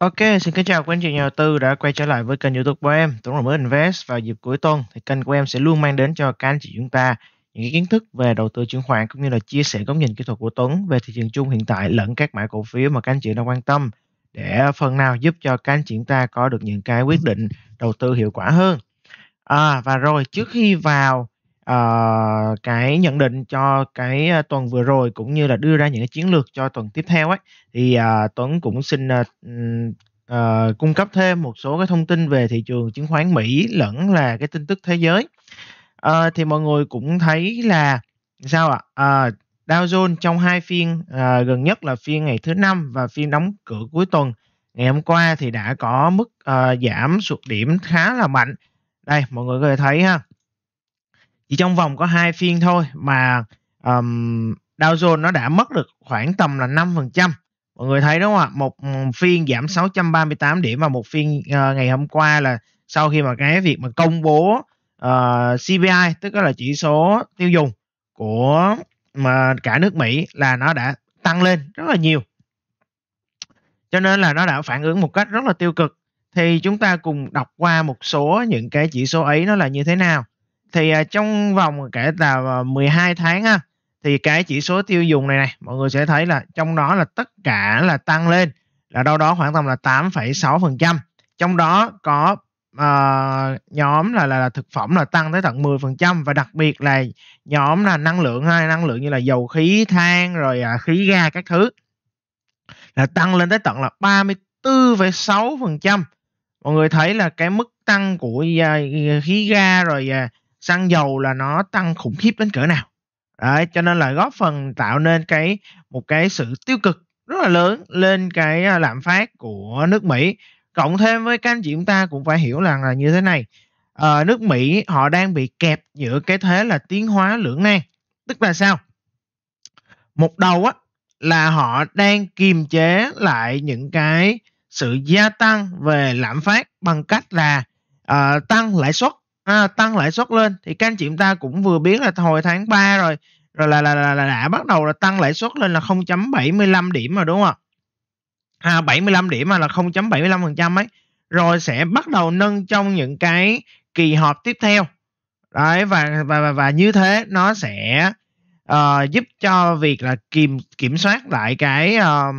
Ok, xin kính chào quý anh chị nhà đầu tư đã quay trở lại với kênh youtube của em Tuấn Rồi Mới Invest vào dịp cuối tuần thì kênh của em sẽ luôn mang đến cho các anh chị chúng ta những kiến thức về đầu tư chứng khoán cũng như là chia sẻ góc nhìn kỹ thuật của Tuấn về thị trường chung hiện tại lẫn các mã cổ phiếu mà các anh chị đang quan tâm để phần nào giúp cho các anh chị chúng ta có được những cái quyết định đầu tư hiệu quả hơn. À, và rồi trước khi vào ờ, cái nhận định cho cái, ờ, tuần vừa rồi cũng như là đưa ra những cái chiến lược cho tuần tiếp theo ấy, thì, à, Tuấn cũng xin, a, ờ, ừm, cung cấp thêm một số cái thông tin về thị trường chứng khoán Mỹ lẫn là cái tin tức thế giới. Ờ, thì mọi người cũng thấy là sao ạ? Ờ, Dow Jones trong hai phiên, ờ, gần nhất là phiên ngày thứ Năm và phiên đóng cửa cuối tuần ngày hôm qua thì đã có mức, ờ, giảm sụt điểm khá là mạnh. Đây, mọi người có thể thấy ha chỉ trong vòng có hai phiên thôi mà um, Dow Jones nó đã mất được khoảng tầm là 5%. Mọi người thấy đúng không ạ? Một phiên giảm 638 điểm và một phiên uh, ngày hôm qua là sau khi mà cái việc mà công bố uh, ờ, CPI tức là chỉ số tiêu dùng của mà cả nước Mỹ là nó đã tăng lên rất là nhiều. Cho nên là nó đã phản ứng một cách rất là tiêu cực. Thì chúng ta cùng đọc qua một số những cái chỉ số ấy nó là như thế nào thì à, trong vòng kể là 12 à, tháng ha thì cái chỉ số tiêu dùng này này mọi người sẽ thấy là trong đó là tất cả là tăng lên là đâu đó khoảng tầm là 8,6% trong đó có uh, nhóm là, là là thực phẩm là tăng tới tận 10% và đặc biệt là nhóm là năng lượng hay năng lượng như là dầu khí than rồi à, khí ga các thứ là tăng lên tới tận là 34,6% mọi người thấy là cái mức tăng của à, khí ga rồi à, xăng dầu là nó tăng khủng khiếp đến cỡ nào đấy cho nên là góp phần tạo nên cái một cái sự tiêu cực rất là lớn lên cái à, lạm phát của nước Mỹ cộng thêm với các anh chị chúng ta cũng phải hiểu rằng là như thế này à, nước Mỹ họ đang bị kẹp giữa cái thế là tiến hóa lưỡng nan tức là sao một đầu á là họ đang kiềm chế lại những cái sự gia tăng về lạm phát bằng cách là uh, tăng lãi suất à, tăng lãi suất lên thì các anh chị chúng ta cũng vừa biết là hồi tháng 3 rồi rồi là là, là, là đã bắt đầu là tăng lãi suất lên là 0.75 điểm rồi đúng không ạ? À, 75 điểm mà là 0.75% ấy rồi sẽ bắt đầu nâng trong những cái kỳ họp tiếp theo đấy và và và, và như thế nó sẽ uh, giúp cho việc là kiểm kiểm soát lại cái uh,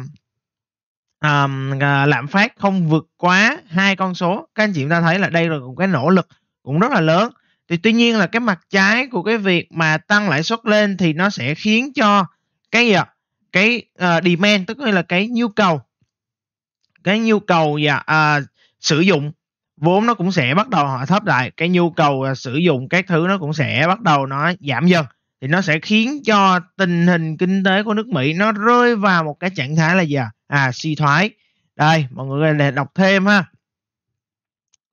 um, uh, lạm phát không vượt quá hai con số các anh chị chúng ta thấy là đây là một cái nỗ lực cũng rất là lớn thì tuy nhiên là cái mặt trái của cái việc mà tăng lãi suất lên thì nó sẽ khiến cho cái gì ạ cái uh, demand tức là cái nhu cầu cái nhu cầu và uh, sử dụng vốn nó cũng sẽ bắt đầu họ thấp lại cái nhu cầu uh, sử dụng các thứ nó cũng sẽ bắt đầu nó giảm dần thì nó sẽ khiến cho tình hình kinh tế của nước Mỹ nó rơi vào một cái trạng thái là gì à, à suy thoái đây mọi người đọc thêm ha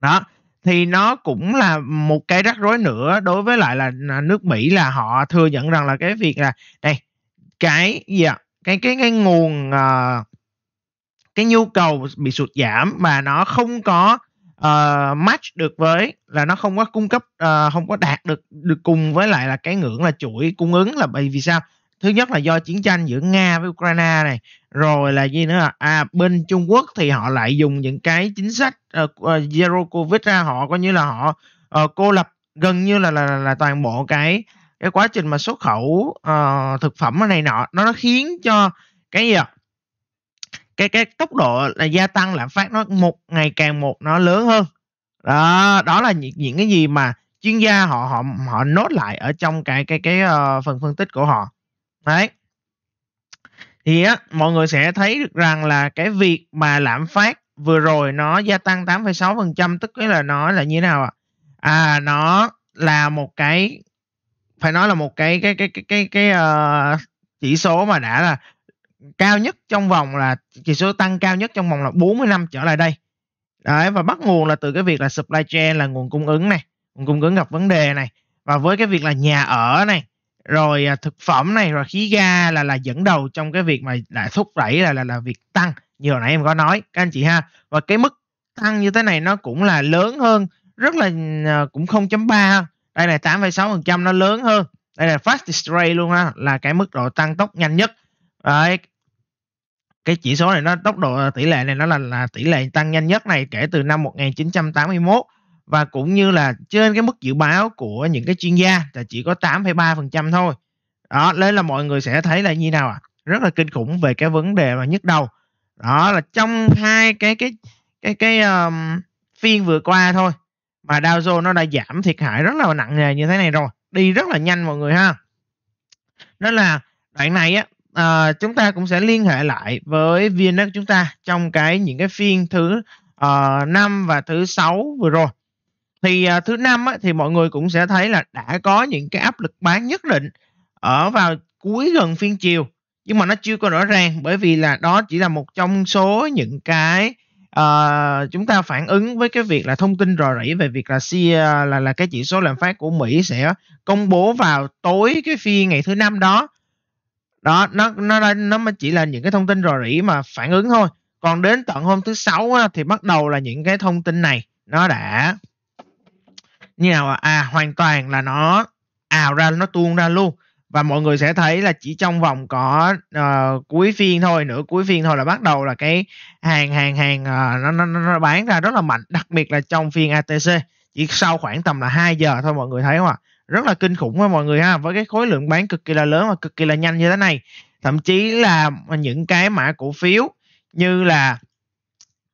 đó thì nó cũng là một cái rắc rối nữa đối với lại là à, nước Mỹ là họ thừa nhận rằng là cái việc là đây cái gì ạ? cái cái cái nguồn uh, cái nhu cầu bị sụt giảm mà nó không có uh, match được với là nó không có cung cấp uh, không có đạt được được cùng với lại là cái ngưỡng là chuỗi cung ứng là bởi vì sao thứ nhất là do chiến tranh giữa nga với ukraine này rồi là gì nữa à bên trung quốc thì họ lại dùng những cái chính sách uh, uh, zero covid ra họ coi như là họ uh, cô lập gần như là là là toàn bộ cái cái quá trình mà xuất khẩu uh, thực phẩm này nọ nó khiến cho cái gì ạ cái cái tốc độ là gia tăng lạm phát nó một ngày càng một nó lớn hơn đó đó là những, những cái gì mà chuyên gia họ họ họ nốt lại ở trong cái cái cái uh, phần phân tích của họ đấy thì á, mọi người sẽ thấy được rằng là cái việc mà lạm phát vừa rồi nó gia tăng 8,6% tức là nó là như thế nào ạ? À? à nó là một cái phải nói là một cái cái cái cái cái, cái uh, chỉ số mà đã là cao nhất trong vòng là chỉ số tăng cao nhất trong vòng là 40 năm trở lại đây. Đấy và bắt nguồn là từ cái việc là supply chain là nguồn cung ứng này, nguồn cung ứng gặp vấn đề này và với cái việc là nhà ở này rồi à, thực phẩm này rồi khí ga là là dẫn đầu trong cái việc mà đã thúc đẩy là là là việc tăng như hồi nãy em có nói các anh chị ha và cái mức tăng như thế này nó cũng là lớn hơn rất là à, cũng 0.3 đây là 8,6% nó lớn hơn đây là fastest rate luôn ha là cái mức độ tăng tốc nhanh nhất Đấy. cái chỉ số này nó tốc độ à, tỷ lệ này nó là là tỷ lệ tăng nhanh nhất này kể từ năm 1981 và cũng như là trên cái mức dự báo của những cái chuyên gia là chỉ có 8,3% thôi. Đó, đấy là mọi người sẽ thấy là như nào ạ? À? Rất là kinh khủng về cái vấn đề mà nhức đầu. Đó là trong hai cái cái cái cái um, phiên vừa qua thôi mà Dow Jones nó đã giảm thiệt hại rất là nặng nề như thế này rồi, đi rất là nhanh mọi người ha. Đó là đoạn này á à, chúng ta cũng sẽ liên hệ lại với VNX chúng ta trong cái những cái phiên thứ uh, ờ, 5 và thứ 6 vừa rồi thì à, thứ năm á, thì mọi người cũng sẽ thấy là đã có những cái áp lực bán nhất định ở vào cuối gần phiên chiều nhưng mà nó chưa có rõ ràng bởi vì là đó chỉ là một trong số những cái uh, chúng ta phản ứng với cái việc là thông tin rò rỉ về việc là cia à, là là cái chỉ số lạm phát của Mỹ sẽ công bố vào tối cái phiên ngày thứ năm đó đó nó nó nó mới chỉ là những cái thông tin rò rỉ mà phản ứng thôi còn đến tận hôm thứ sáu á, thì bắt đầu là những cái thông tin này nó đã như nào à? à hoàn toàn là nó ào ra nó tuôn ra luôn và mọi người sẽ thấy là chỉ trong vòng có uh, cuối phiên thôi nữa cuối phiên thôi là bắt đầu là cái hàng hàng hàng uh, nó, nó nó bán ra rất là mạnh đặc biệt là trong phiên ATC chỉ sau khoảng tầm là 2 giờ thôi mọi người thấy không ạ rất là kinh khủng với mọi người ha với cái khối lượng bán cực kỳ là lớn và cực kỳ là nhanh như thế này thậm chí là những cái mã cổ phiếu như là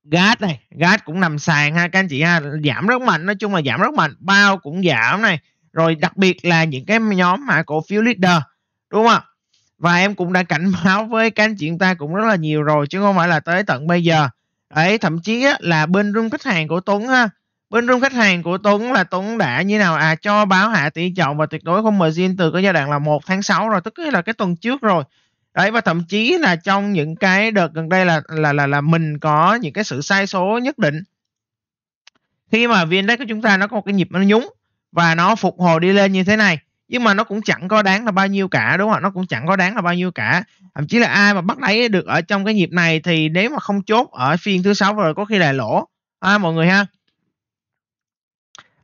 gas này gas cũng nằm sàn ha các anh chị ha giảm rất mạnh nói chung là giảm rất mạnh bao cũng giảm này rồi đặc biệt là những cái nhóm mà cổ phiếu leader đúng không và em cũng đã cảnh báo với các anh chị ta cũng rất là nhiều rồi chứ không phải là tới tận bây giờ ấy thậm chí á, là bên room khách hàng của Tuấn ha bên room khách hàng của Tuấn là Tuấn đã như nào à cho báo hạ tỷ trọng và tuyệt đối không margin từ cái giai đoạn là 1 tháng 6 rồi tức là cái tuần trước rồi đấy và thậm chí là trong những cái đợt gần đây là là là là mình có những cái sự sai số nhất định khi mà viên đấy của chúng ta nó có một cái nhịp nó nhúng và nó phục hồi đi lên như thế này nhưng mà nó cũng chẳng có đáng là bao nhiêu cả đúng không ạ nó cũng chẳng có đáng là bao nhiêu cả thậm chí là ai mà bắt đáy được ở trong cái nhịp này thì nếu mà không chốt ở phiên thứ sáu rồi có khi là lỗ à, mọi người ha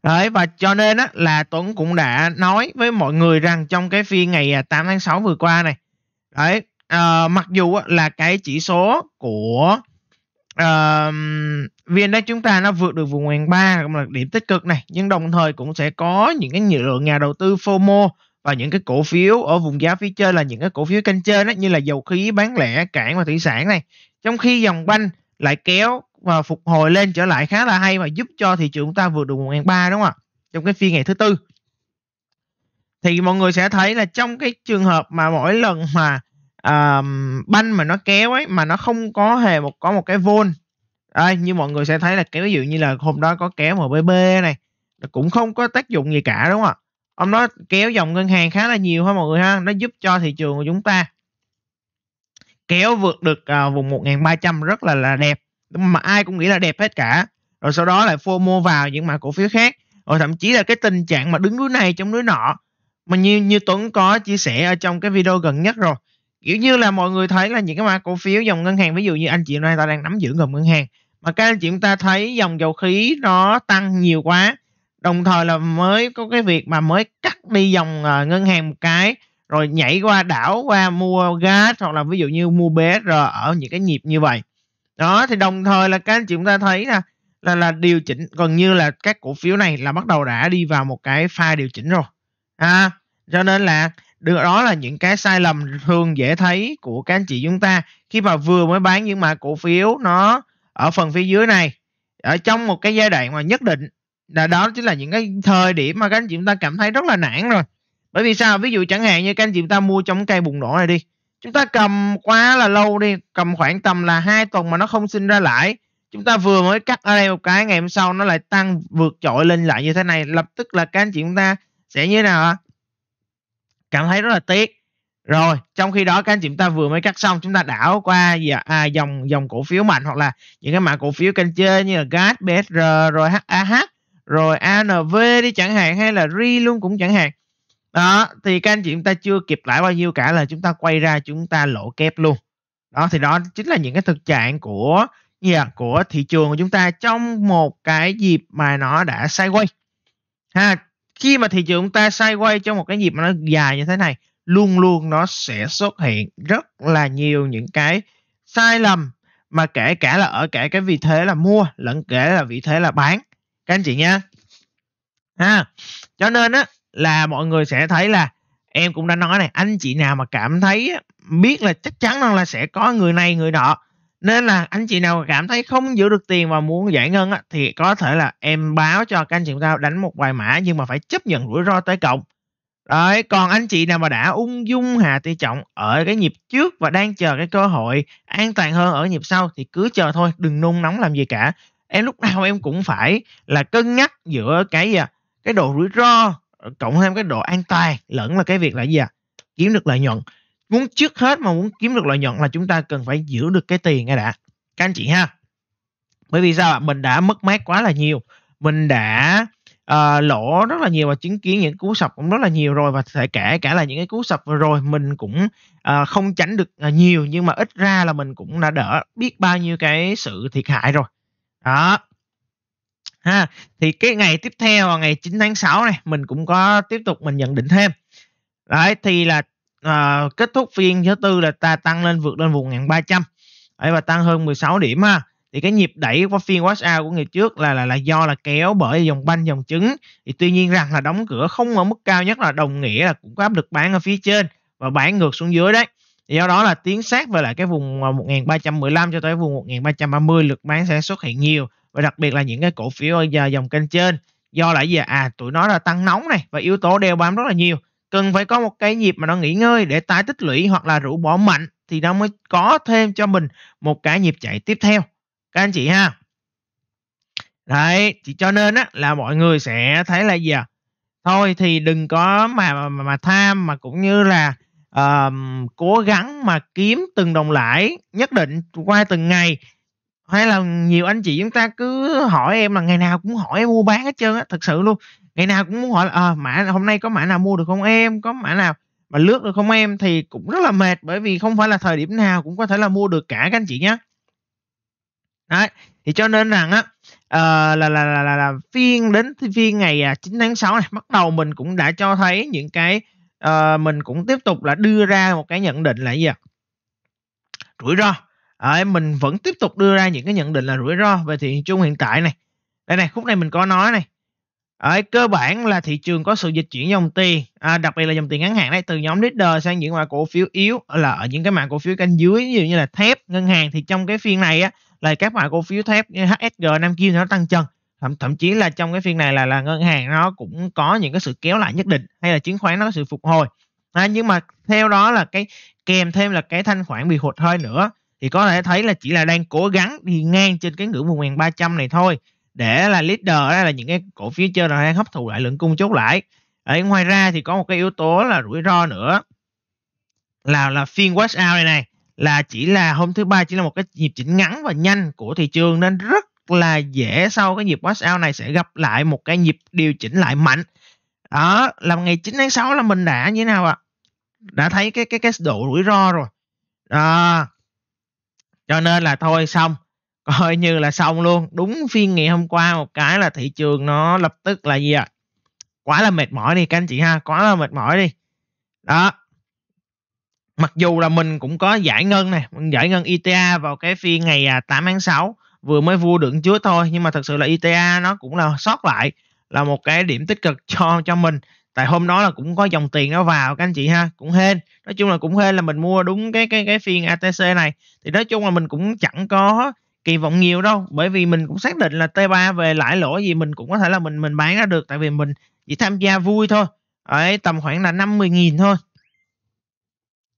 Đấy, và cho nên á, là Tuấn cũng đã nói với mọi người rằng trong cái phiên ngày 8 à, tháng 6 vừa qua này đấy uh, mặc dù là cái chỉ số của uh, vn index chúng ta nó vượt được vùng ngàn ba cũng là điểm tích cực này nhưng đồng thời cũng sẽ có những cái lượng nhà đầu tư fomo và những cái cổ phiếu ở vùng giá phía trên là những cái cổ phiếu kênh trên đó, như là dầu khí bán lẻ cảng và thủy sản này trong khi dòng banh lại kéo và phục hồi lên trở lại khá là hay và giúp cho thị trường chúng ta vượt được 1 ba đúng không ạ trong cái phiên ngày thứ tư thì mọi người sẽ thấy là trong cái trường hợp mà mỗi lần mà um, banh mà nó kéo ấy mà nó không có hề một có một cái vôn à, như mọi người sẽ thấy là kéo ví dụ như là hôm đó có kéo MBB này cũng không có tác dụng gì cả đúng không ạ ông nó kéo dòng ngân hàng khá là nhiều ha mọi người ha nó giúp cho thị trường của chúng ta kéo vượt được uh, vùng 1.300 rất là là đẹp mà ai cũng nghĩ là đẹp hết cả rồi sau đó lại phô mua vào những mã cổ phiếu khác rồi thậm chí là cái tình trạng mà đứng núi này trong núi nọ mà như như Tuấn có chia sẻ ở trong cái video gần nhất rồi kiểu như là mọi người thấy là những cái mã cổ phiếu dòng ngân hàng ví dụ như anh chị nay ta đang nắm giữ gồm ngân hàng mà các anh chị chúng ta thấy dòng dầu khí nó tăng nhiều quá đồng thời là mới có cái việc mà mới cắt đi dòng ờ, ngân hàng một cái rồi nhảy qua đảo qua mua gas hoặc là ví dụ như mua BR ở những cái nhịp như vậy đó thì đồng thời là các anh chị chúng ta thấy là là là điều chỉnh gần như là các cổ phiếu này là bắt đầu đã đi vào một cái pha điều chỉnh rồi à, cho nên là đó là những cái sai lầm thường dễ thấy của các anh chị chúng ta khi mà vừa mới bán những mã cổ phiếu nó ở phần phía dưới này ở trong một cái giai đoạn mà nhất định là đó chính là những cái thời điểm mà các anh chị chúng ta cảm thấy rất là nản rồi bởi vì sao ví dụ chẳng hạn như các anh chị chúng ta mua trong cây bùng nổ này đi chúng ta cầm quá là lâu đi cầm khoảng tầm là hai tuần mà nó không sinh ra lãi chúng ta vừa mới cắt ở đây một cái ngày hôm sau nó lại tăng vượt trội lên lại như thế này lập tức là các anh chị chúng ta sẽ như thế nào cảm thấy rất là tiếc rồi trong khi đó các anh chị chúng ta vừa mới cắt xong chúng ta đảo qua à, dòng dòng cổ phiếu mạnh hoặc là những cái mã cổ phiếu kênh chơi như là GAS, BSR rồi HAH rồi ANV đi chẳng hạn hay là RI luôn cũng chẳng hạn đó thì các anh chị chúng ta chưa kịp lãi bao nhiêu cả là chúng ta quay ra chúng ta lỗ kép luôn đó thì đó chính là những cái thực trạng của gì của thị trường của chúng ta trong một cái dịp mà nó đã sideways ha khi mà thị trường ta sideways trong một cái nhịp mà nó dài như thế này luôn luôn nó sẽ xuất hiện rất là nhiều những cái sai lầm mà kể cả là ở cả cái vị thế là mua lẫn kể là vị thế là bán các anh chị nhé ha cho nên á là mọi người sẽ thấy là em cũng đã nói này anh chị nào mà cảm thấy biết là chắc chắn rằng là sẽ có người này người nọ nên là anh chị nào cảm thấy không giữ được tiền và muốn giải ngân á, thì có thể là em báo cho các anh chị tao đánh một vài mã nhưng mà phải chấp nhận rủi ro tới cộng Đấy, còn anh chị nào mà đã ung dung hà tỷ trọng ở cái nhịp trước và đang chờ cái cơ hội an toàn hơn ở nhịp sau thì cứ chờ thôi, đừng nung nóng làm gì cả. Em lúc nào em cũng phải là cân nhắc giữa cái gì à? cái độ rủi ro cộng thêm cái độ an toàn lẫn là cái việc là gì à? kiếm được lợi nhuận muốn trước hết mà muốn kiếm được lợi nhuận là chúng ta cần phải giữ được cái tiền ngay đã các anh chị ha bởi vì sao mình đã mất mát quá là nhiều mình đã uh, lỗ rất là nhiều và chứng kiến những cú sập cũng rất là nhiều rồi và thể kể cả là những cái cú sập vừa rồi mình cũng uh, không tránh được ờ, nhiều nhưng mà ít ra là mình cũng đã đỡ biết bao nhiêu cái sự thiệt hại rồi đó ha thì cái ngày tiếp theo ngày 9 tháng 6 này mình cũng có tiếp tục mình nhận định thêm đấy thì là à, kết thúc phiên thứ tư là ta tăng lên vượt lên vùng 1300 ấy và tăng hơn 16 điểm ha thì cái nhịp đẩy của phiên wash out của ngày trước là là là do là kéo bởi dòng banh dòng trứng thì tuy nhiên rằng là đóng cửa không ở mức cao nhất là đồng nghĩa là cũng có áp lực bán ở phía trên và bán ngược xuống dưới đấy thì do đó là tiến sát về lại cái vùng 1315 à, cho tới vùng 1330 lực bán sẽ xuất hiện nhiều và đặc biệt là những cái cổ phiếu ở dòng kênh trên do là gì à tụi nó là tăng nóng này và yếu tố đeo bám rất là nhiều cần phải có một cái dịp mà nó nghỉ ngơi để tái tích lũy hoặc là rũ bỏ mạnh thì nó mới có thêm cho mình một cái nhịp chạy tiếp theo các anh chị ha đấy thì cho nên á là mọi người sẽ thấy là gì à thôi thì đừng có mà mà, mà tham mà cũng như là uh, cố gắng mà kiếm từng đồng lãi nhất định qua từng ngày hay là nhiều anh chị chúng ta cứ hỏi em là ngày nào cũng hỏi em mua bán hết trơn á thật sự luôn ngày nào cũng muốn hỏi là à, mã hôm nay có mã nào mua được không em có mã nào mà lướt được không em thì cũng rất là mệt bởi vì không phải là thời điểm nào cũng có thể là mua được cả các anh chị nhé đấy thì cho nên rằng á uh, là, là, là là là phiên đến phiên ngày 9 à, tháng 6 này bắt đầu mình cũng đã cho thấy những cái uh, mình cũng tiếp tục là đưa ra một cái nhận định là gì ạ rủi ro à, mình vẫn tiếp tục đưa ra những cái nhận định là rủi ro về thị trường hiện tại này đây này khúc này mình có nói này ở cơ bản là thị trường có sự dịch chuyển dòng tiền à, đặc biệt là dòng tiền ngắn hạn đấy từ nhóm leader sang những loại cổ phiếu yếu là ở những cái mã cổ phiếu canh dưới ví dụ như là thép ngân hàng thì trong cái phiên này á là các loại cổ phiếu thép như HSG Nam Kim nó tăng chân thậm, thậm chí là trong cái phiên này là là ngân hàng nó cũng có những cái sự kéo lại nhất định hay là chứng khoán nó có sự phục hồi à, nhưng mà theo đó là cái kèm thêm là cái thanh khoản bị hụt hơi nữa thì có thể thấy là chỉ là đang cố gắng đi ngang trên cái ngưỡng vùng miền 300 này thôi để là leader đó là những cái cổ phiếu trên là đang hấp thụ lại lượng cung chốt lại Đấy, ngoài ra thì có một cái yếu tố là rủi ro nữa là là phiên watch out này này là chỉ là hôm thứ ba chỉ là một cái nhịp chỉnh ngắn và nhanh của thị trường nên rất là dễ sau cái nhịp watch out này sẽ gặp lại một cái nhịp điều chỉnh lại mạnh đó là ngày 9 tháng 6 là mình đã như thế nào ạ à? đã thấy cái cái cái độ rủi ro rồi à, cho nên là thôi xong coi như là xong luôn đúng phiên ngày hôm qua một cái là thị trường nó lập tức là gì ạ à? quá là mệt mỏi đi các anh chị ha quá là mệt mỏi đi đó mặc dù là mình cũng có giải ngân này mình giải ngân ITA e vào cái phiên ngày 8 à, tháng 6 vừa mới vua đựng chúa thôi nhưng mà thật sự là ITA e nó cũng là sót lại là một cái điểm tích cực cho cho mình tại hôm đó là cũng có dòng tiền nó vào các anh chị ha cũng hên nói chung là cũng hên là mình mua đúng cái cái cái phiên ATC này thì nói chung là mình cũng chẳng có kỳ vọng nhiều đâu bởi vì mình cũng xác định là T3 về lãi lỗ gì mình cũng có thể là mình mình bán ra được tại vì mình chỉ tham gia vui thôi ở tầm khoảng là 50.000 thôi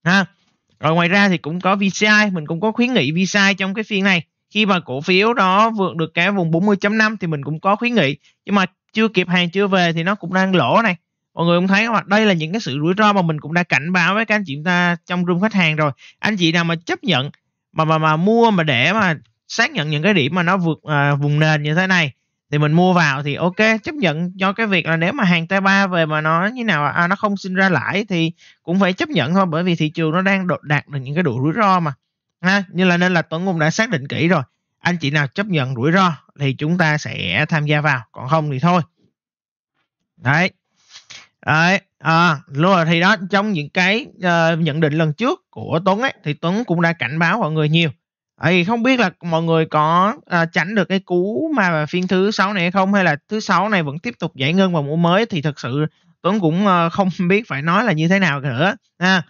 ha rồi ngoài ra thì cũng có VCI mình cũng có khuyến nghị VCI trong cái phiên này khi mà cổ phiếu đó vượt được cái vùng 40.5 thì mình cũng có khuyến nghị nhưng mà chưa kịp hàng chưa về thì nó cũng đang lỗ này mọi người cũng thấy không ạ đây là những cái sự rủi ro mà mình cũng đã cảnh báo với các anh chị ta trong room khách hàng rồi anh chị nào mà chấp nhận mà mà mà mua mà để mà xác nhận những cái điểm mà nó vượt à, vùng nền như thế này thì mình mua vào thì ok chấp nhận cho cái việc là nếu mà hàng t ba về mà nó như nào à, nó không sinh ra lãi thì cũng phải chấp nhận thôi bởi vì thị trường nó đang đạt được những cái độ rủi ro mà ha như là nên là Tuấn cũng đã xác định kỹ rồi anh chị nào chấp nhận rủi ro thì chúng ta sẽ tham gia vào còn không thì thôi đấy Đấy, à, luôn rồi thì đó trong những cái uh, nhận định lần trước của Tuấn ấy thì Tuấn cũng đã cảnh báo mọi người nhiều. Ấy không biết là mọi người có uh, tránh được cái cú mà phiên thứ sáu này hay không hay là thứ sáu này vẫn tiếp tục giải ngân vào mua mới thì thật sự Tuấn cũng uh, không biết phải nói là như thế nào nữa. À,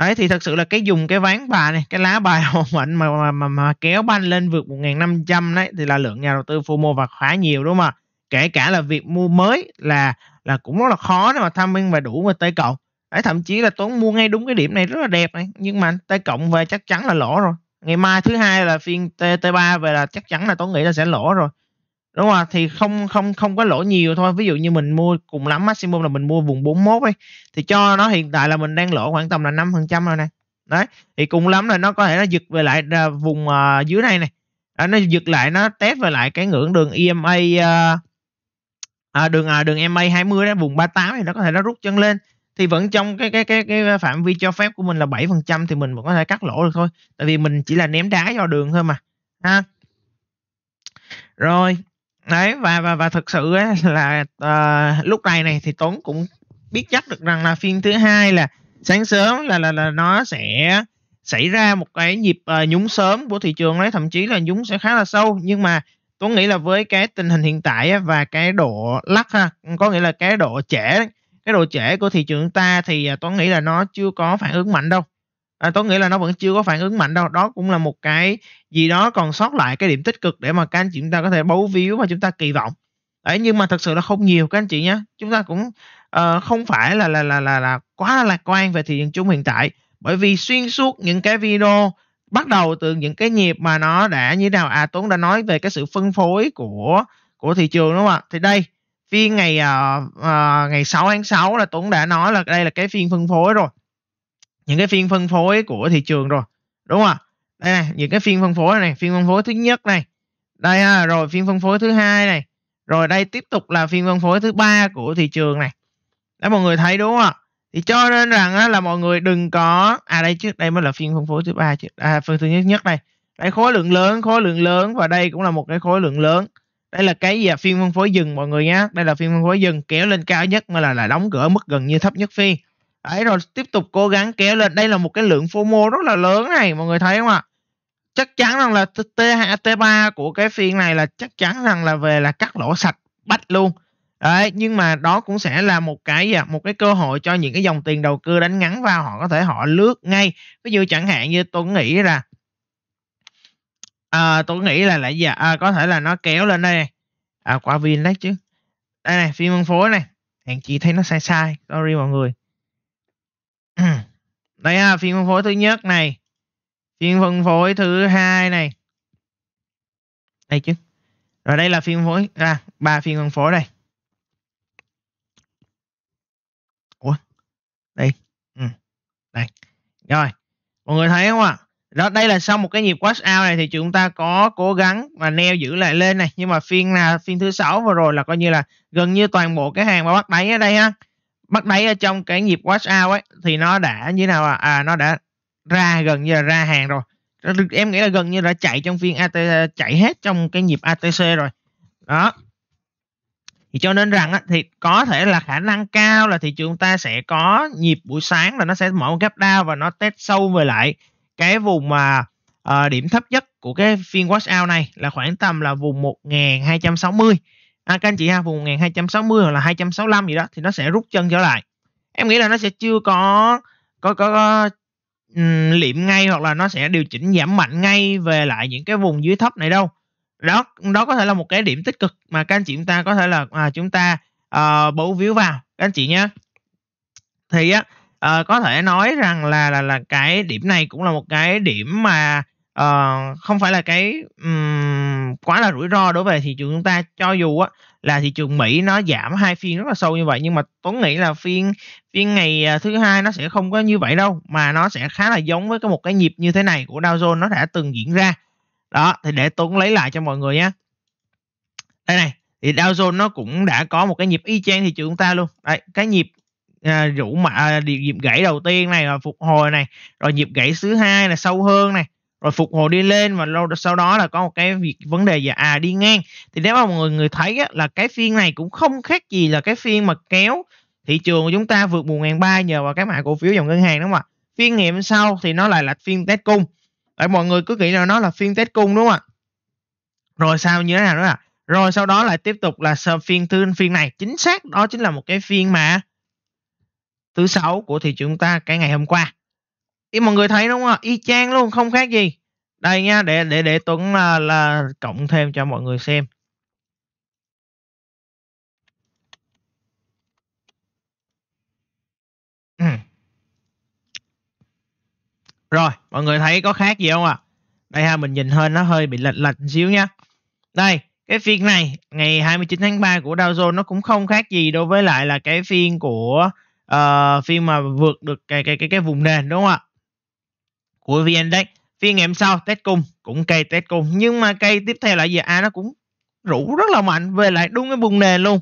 Đấy thì thật sự là cái dùng cái ván bài này, cái lá bài hồn mệnh mà, mà mà mà kéo banh lên vượt 1.500 đấy thì là lượng nhà đầu tư FOMO và khá nhiều đúng không ạ? Kể cả là việc mua mới là là cũng rất là khó để mà tham minh và đủ về tay cộng đấy thậm chí là Tuấn mua ngay đúng cái điểm này rất là đẹp này nhưng mà tay cộng về chắc chắn là lỗ rồi ngày mai thứ hai là phiên t t ba về là chắc chắn là Tuấn nghĩ là sẽ lỗ rồi đúng không thì không không không có lỗ nhiều thôi ví dụ như mình mua cùng lắm maximum là mình mua vùng 41 ấy thì cho nó hiện tại là mình đang lỗ khoảng tầm là 5% phần trăm rồi này đấy thì cùng lắm là nó có thể nó giật về lại à, vùng uh, dưới này này à, nó giật lại nó test về lại cái ngưỡng đường EMA uh, à, à, đường à, đường MA 20 đó vùng 38 thì nó có thể nó rút chân lên thì vẫn trong cái cái cái cái phạm vi cho phép của mình là 7% thì mình vẫn có thể cắt lỗ được thôi tại vì mình chỉ là ném đá vào đường thôi mà ha rồi đấy và và và thực sự ấy, là uh, lúc này này thì Tốn cũng biết chắc được rằng là phiên thứ hai là sáng sớm là là là nó sẽ xảy ra một cái nhịp uh, nhúng sớm của thị trường đấy thậm chí là nhúng sẽ khá là sâu nhưng mà Tuấn nghĩ là với cái tình hình hiện tại và cái độ lắc ha, có nghĩa là cái độ trễ cái độ trễ của thị trường ta thì à, Tuấn nghĩ là nó chưa có phản ứng mạnh đâu. À, Tuấn nghĩ là nó vẫn chưa có phản ứng mạnh đâu. Đó cũng là một cái gì đó còn sót lại cái điểm tích cực để mà các anh chị chúng ta có thể bấu víu và chúng ta kỳ vọng. Đấy, nhưng mà thật sự là không nhiều các anh chị nhé. Chúng ta cũng uh, không phải là là là là là quá là lạc quan về thị trường chung hiện tại bởi vì xuyên suốt những cái video bắt đầu từ những cái nhịp mà nó đã như thế nào à Tuấn đã nói về cái sự phân phối của của thị trường đúng không ạ thì đây phiên ngày uh, uh, ngày 6 tháng 6 là Tuấn đã nói là đây là cái phiên phân phối rồi những cái phiên phân phối của thị trường rồi đúng không ạ đây này những cái phiên phân phối này phiên phân phối thứ nhất này đây ha, rồi phiên phân phối thứ hai này rồi đây tiếp tục là phiên phân phối thứ ba của thị trường này đó mọi người thấy đúng không ạ thì cho nên rằng là mọi người đừng có à đây trước đây mới là phiên phân phối thứ ba chứ à phần thứ nhất nhất đây đây khối lượng lớn khối lượng lớn và đây cũng là một cái khối lượng lớn đây là cái gì à? phiên phân phối dừng mọi người nhé đây là phiên phân phối dừng kéo lên cao nhất mà là là đóng cửa mức gần như thấp nhất phiên đấy rồi tiếp tục cố gắng kéo lên đây là một cái lượng FOMO rất là lớn này mọi người thấy không ạ chắc chắn rằng là T2 T3 của cái phiên này là chắc chắn rằng là về là cắt lỗ sạch bách luôn Đấy, nhưng mà đó cũng sẽ là một cái một cái cơ hội cho những cái dòng tiền đầu cơ đánh ngắn vào họ có thể họ lướt ngay ví dụ chẳng hạn như tôi nghĩ là à, tôi nghĩ là lại giờ à, có thể là nó kéo lên đây này. à qua viên đấy chứ đây này phim phân phối này hàng chị thấy nó sai sai sorry mọi người đây ha phiên phân phối thứ nhất này phiên phân phối thứ hai này đây chứ rồi đây là phiên phân phối ra à, ba phiên phân phối đây đi ừ. đây rồi mọi người thấy không ạ đó đây là sau một cái nhịp wash out này thì chúng ta có cố gắng mà neo giữ lại lên này nhưng mà phiên là phiên thứ sáu vừa rồi là coi như là gần như toàn bộ cái hàng mà bắt đáy ở đây ha bắt đáy ở trong cái nhịp wash out ấy thì nó đã như nào à, à nó đã ra gần như là ra hàng rồi em nghĩ là gần như đã chạy trong phiên AT chạy hết trong cái nhịp ATC rồi đó thì cho nên rằng á, thì có thể là khả năng cao là thị trường ta sẽ có nhịp buổi sáng là nó sẽ mở một gap down và nó test sâu về lại cái vùng mà uh, điểm thấp nhất của cái phiên watch out này là khoảng tầm là vùng 1260 à, các anh chị ha vùng 1260 hoặc là 265 gì đó thì nó sẽ rút chân trở lại em nghĩ là nó sẽ chưa có có có, có um, liệm ngay hoặc là nó sẽ điều chỉnh giảm mạnh ngay về lại những cái vùng dưới thấp này đâu đó đó có thể là một cái điểm tích cực mà các anh chị chúng ta có thể là à, chúng ta à, bấu víu vào các anh chị nhé thì á à, có thể nói rằng là là là cái điểm này cũng là một cái điểm mà uh, không phải là cái um, quá là rủi ro đối với thị trường chúng ta cho dù á là thị trường Mỹ nó giảm hai phiên rất là sâu như vậy nhưng mà Tuấn nghĩ là phiên phiên ngày à, thứ hai nó sẽ không có như vậy đâu mà nó sẽ khá là giống với cái một cái nhịp như thế này của Dow Jones nó đã từng diễn ra đó thì để tôi cũng lấy lại cho mọi người nhé đây này thì Dow Jones nó cũng đã có một cái nhịp y chang thị trường chúng ta luôn Đấy, cái nhịp à, rủ mà à, nhịp gãy đầu tiên này là phục hồi này rồi nhịp gãy thứ hai là sâu hơn này rồi phục hồi đi lên và lâu sau đó là có một cái việc vấn đề là à đi ngang thì nếu mà mọi người người thấy á, là cái phiên này cũng không khác gì là cái phiên mà kéo thị trường của chúng ta vượt 1.300 nhờ vào cái mã cổ phiếu dòng ngân hàng đúng không ạ phiên ngày hôm sau thì nó lại là phiên test cung tại mọi người cứ nghĩ là nó là phiên tết cung đúng không ạ rồi sao như thế nào đó ạ rồi sau đó lại tiếp tục là phiên thứ phiên này chính xác đó chính là một cái phiên mà thứ sáu của thị trường ta cái ngày hôm qua ý mọi người thấy đúng không ạ y chang luôn không khác gì đây nha để để để tuấn là, là cộng thêm cho mọi người xem mm rồi, mọi người thấy có khác gì không ạ? À? Đây ha, mình nhìn hơn nó hơi bị lệch lệch xíu nha. Đây, cái phiên này ngày 29 tháng 3 của Dow Jones nó cũng không khác gì đối với lại là cái phiên của uh, phiên mà vượt được cái cái cái cái vùng nền đúng không ạ? Của VN Index. Phiên ngày hôm sau Tết cung cũng cây Tết cung nhưng mà cây tiếp theo là gì? À nó cũng rủ rất là mạnh về lại đúng cái vùng nền luôn.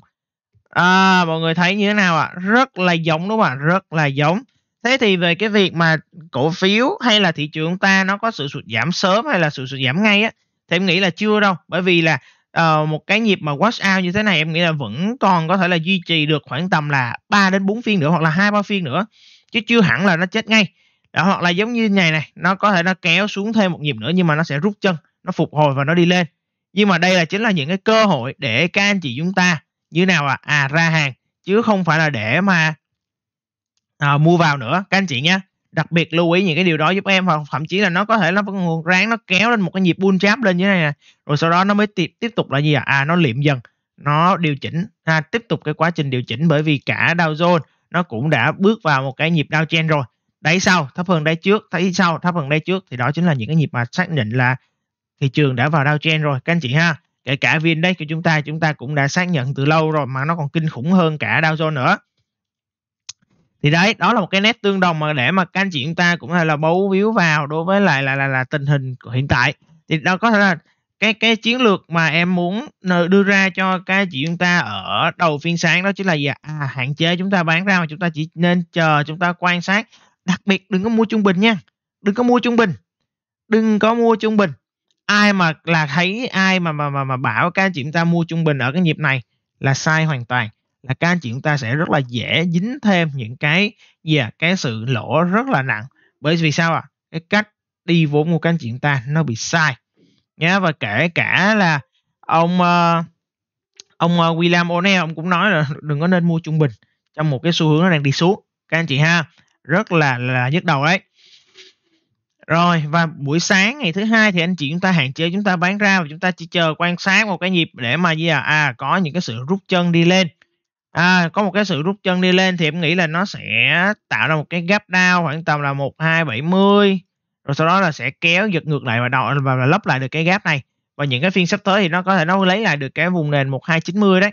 À mọi người thấy như thế nào ạ? À? Rất là giống đúng không ạ? Rất là giống thế thì về cái việc mà cổ phiếu hay là thị trường ta nó có sự sụt giảm sớm hay là sự sụt giảm ngay á thì em nghĩ là chưa đâu bởi vì là uh, một cái nhịp mà wash out như thế này em nghĩ là vẫn còn có thể là duy trì được khoảng tầm là 3 đến 4 phiên nữa hoặc là hai ba phiên nữa chứ chưa hẳn là nó chết ngay đó hoặc là giống như này này nó có thể nó kéo xuống thêm một nhịp nữa nhưng mà nó sẽ rút chân nó phục hồi và nó đi lên nhưng mà đây là chính là những cái cơ hội để các anh chị chúng ta như nào à, à ra hàng chứ không phải là để mà à, mua vào nữa các anh chị nhé đặc biệt lưu ý những cái điều đó giúp em hoặc thậm chí là nó có thể nó nguồn ráng nó kéo lên một cái nhịp bull trap lên như thế này nè rồi sau đó nó mới tiếp tiếp tục là gì à? à nó liệm dần nó điều chỉnh ha, à, tiếp tục cái quá trình điều chỉnh bởi vì cả Dow Jones nó cũng đã bước vào một cái nhịp Dow chen rồi đáy sau thấp hơn đáy trước thấy sau thấp hơn đáy trước thì đó chính là những cái nhịp mà xác định là thị trường đã vào Dow chen rồi các anh chị ha kể cả viên đấy của chúng ta chúng ta cũng đã xác nhận từ lâu rồi mà nó còn kinh khủng hơn cả Dow Jones nữa thì đấy đó là một cái nét tương đồng mà để mà các anh chị chúng ta cũng là bấu víu vào đối với lại là là là tình hình của hiện tại thì đó có thể là cái cái chiến lược mà em muốn đưa ra cho các anh chị chúng ta ở đầu phiên sáng đó chính là gì à, hạn chế chúng ta bán ra mà chúng ta chỉ nên chờ chúng ta quan sát đặc biệt đừng có mua trung bình nha đừng có mua trung bình đừng có mua trung bình ai mà là thấy ai mà mà mà mà bảo các anh chị chúng ta mua trung bình ở cái nhịp này là sai hoàn toàn là các anh chị chúng ta sẽ rất là dễ dính thêm những cái gì yeah, cái sự lỗ rất là nặng bởi vì sao ạ à? cái cách đi vốn của các anh chị chúng ta nó bị sai nhá và kể cả là ông uh, ông uh, William O'Neill ông cũng nói là đừng có nên mua trung bình trong một cái xu hướng nó đang đi xuống các anh chị ha rất là là nhức đầu đấy rồi và buổi sáng ngày thứ hai thì anh chị chúng ta hạn chế chúng ta bán ra và chúng ta chỉ chờ quan sát một cái nhịp để mà gì à, à có những cái sự rút chân đi lên À, có một cái sự rút chân đi lên thì em nghĩ là nó sẽ tạo ra một cái gap down khoảng tầm là 1270 rồi sau đó là sẽ kéo giật ngược lại và đo, và là lấp lại được cái gap này và những cái phiên sắp tới thì nó có thể nó lấy lại được cái vùng nền 1290 đấy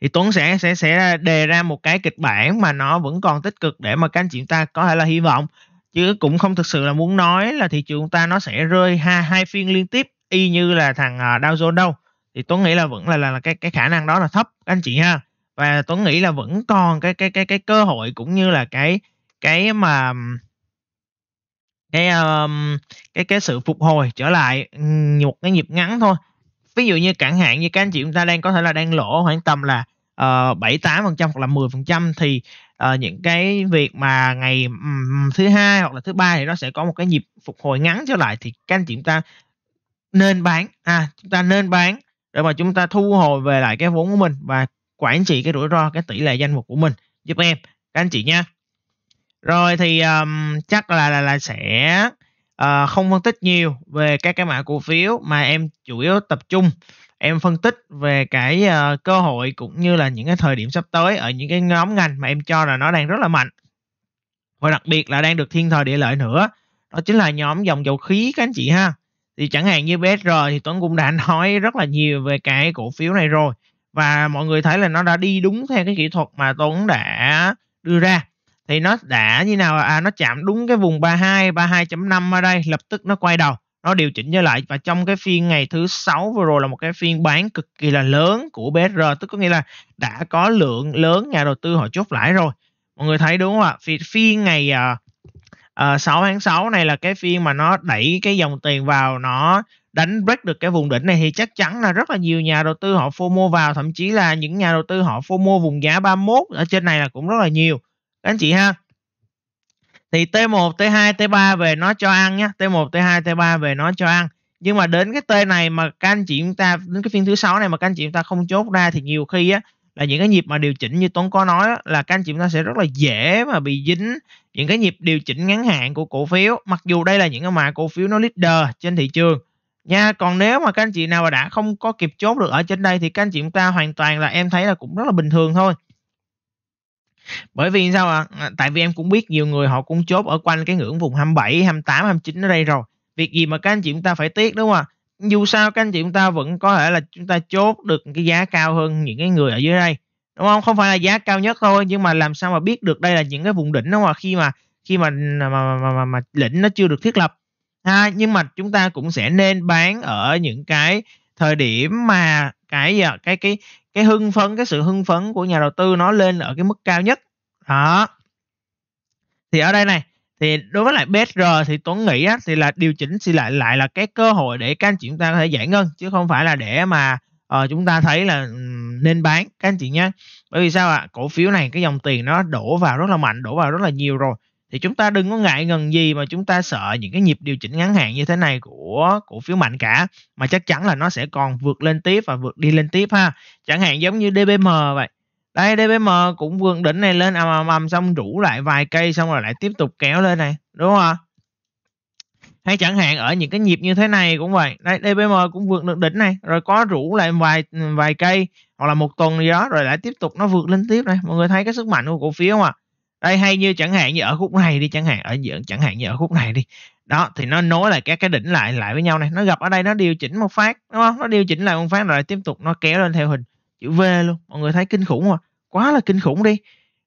thì Tuấn sẽ sẽ sẽ đề ra một cái kịch bản mà nó vẫn còn tích cực để mà các anh chị ta có thể là hy vọng chứ cũng không thực sự là muốn nói là thị trường ta nó sẽ rơi hai hai phiên liên tiếp y như là thằng à, Dow Jones đâu thì Tuấn nghĩ là vẫn là là, là cái cái khả năng đó là thấp các anh chị ha và Tuấn nghĩ là vẫn còn cái cái cái cái cơ hội cũng như là cái cái mà cái um, cái cái sự phục hồi trở lại một cái nhịp ngắn thôi ví dụ như chẳng hạn như các anh chị chúng ta đang có thể là đang lỗ khoảng tầm là ờ, bảy tám phần trăm hoặc là 10 phần trăm thì uh, những cái việc mà ngày um, thứ hai hoặc là thứ ba thì nó sẽ có một cái nhịp phục hồi ngắn trở lại thì các anh chị chúng ta nên bán à chúng ta nên bán để mà chúng ta thu hồi về lại cái vốn của mình và quản trị cái rủi ro cái tỷ lệ danh mục của mình giúp em các anh chị nha rồi thì um, chắc là là, là sẽ uh, không phân tích nhiều về các cái mã cổ phiếu mà em chủ yếu tập trung em phân tích về cái uh, cơ hội cũng như là những cái thời điểm sắp tới ở những cái nhóm ngành mà em cho là nó đang rất là mạnh và đặc biệt là đang được thiên thời địa lợi nữa đó chính là nhóm dòng dầu khí các anh chị ha thì chẳng hạn như BSR thì Tuấn cũng đã nói rất là nhiều về cái cổ phiếu này rồi và mọi người thấy là nó đã đi đúng theo cái kỹ thuật mà Tuấn đã đưa ra thì nó đã như nào à nó chạm đúng cái vùng 32 32.5 ở đây lập tức nó quay đầu nó điều chỉnh trở lại và trong cái phiên ngày thứ sáu vừa rồi là một cái phiên bán cực kỳ là lớn của BSR tức có nghĩa là đã có lượng lớn nhà đầu tư họ chốt lãi rồi mọi người thấy đúng không ạ phiên ngày uh, Ờ, uh, 6 tháng 6 này là cái phiên mà nó đẩy cái dòng tiền vào nó đánh break được cái vùng đỉnh này thì chắc chắn là rất là nhiều nhà đầu tư họ phô mua vào thậm chí là những nhà đầu tư họ phô mua vùng giá 31 ở trên này là cũng rất là nhiều các anh chị ha thì T1, T2, T3 về nó cho ăn nhé T1, T2, T3 về nó cho ăn nhưng mà đến cái T này mà các anh chị chúng ta đến cái phiên thứ sáu này mà các anh chị chúng ta không chốt ra thì nhiều khi á là những cái nhịp mà điều chỉnh như Tuấn có nói đó, là các anh chị chúng ta sẽ rất là dễ mà bị dính những cái nhịp điều chỉnh ngắn hạn của cổ phiếu mặc dù đây là những cái mã cổ phiếu nó leader trên thị trường nha còn nếu mà các anh chị nào mà đã không có kịp chốt được ở trên đây thì các anh chị chúng ta hoàn toàn là em thấy là cũng rất là bình thường thôi bởi vì sao ạ à? tại vì em cũng biết nhiều người họ cũng chốt ở quanh cái ngưỡng vùng 27 28 29 ở đây rồi việc gì mà các anh chị chúng ta phải tiếc đúng không ạ à? dù sao các anh chị chúng ta vẫn có thể là chúng ta chốt được cái giá cao hơn những cái người ở dưới đây đúng không không phải là giá cao nhất thôi nhưng mà làm sao mà biết được đây là những cái vùng đỉnh đúng không khi mà khi mà mà mà, mà, mà, lĩnh nó chưa được thiết lập ha nhưng mà chúng ta cũng sẽ nên bán ở những cái thời điểm mà cái giờ cái cái cái hưng phấn cái sự hưng phấn của nhà đầu tư nó lên ở cái mức cao nhất đó thì ở đây này thì đối với lại BSR thì Tuấn nghĩ á, thì là điều chỉnh thì lại lại là cái cơ hội để các anh chị chúng ta có thể giải ngân chứ không phải là để mà uh, chúng ta thấy là ừ, nên bán các anh chị nhé bởi vì sao ạ à? cổ phiếu này cái dòng tiền nó đổ vào rất là mạnh đổ vào rất là nhiều rồi thì chúng ta đừng có ngại ngần gì mà chúng ta sợ những cái nhịp điều chỉnh ngắn hạn như thế này của cổ phiếu mạnh cả mà chắc chắn là nó sẽ còn vượt lên tiếp và vượt đi lên tiếp ha chẳng hạn giống như DBM vậy đây DBM cũng vượt đỉnh này lên ầm ầm ầm xong rủ lại vài cây xong rồi lại tiếp tục kéo lên này đúng không ạ hay chẳng hạn ở những cái nhịp như thế này cũng vậy đây DBM cũng vượt được đỉnh này rồi có rủ lại vài vài cây hoặc là một tuần gì đó rồi lại tiếp tục nó vượt lên tiếp này mọi người thấy cái sức mạnh của cổ phiếu không ạ đây hay như chẳng hạn như ở khúc này đi chẳng hạn ở giữa chẳng hạn như ở khúc này đi đó thì nó nối lại các cái đỉnh lại lại với nhau này nó gặp ở đây nó điều chỉnh một phát đúng không nó điều chỉnh lại một phát rồi tiếp tục nó kéo lên theo hình chữ V luôn mọi người thấy kinh khủng không quá là kinh khủng đi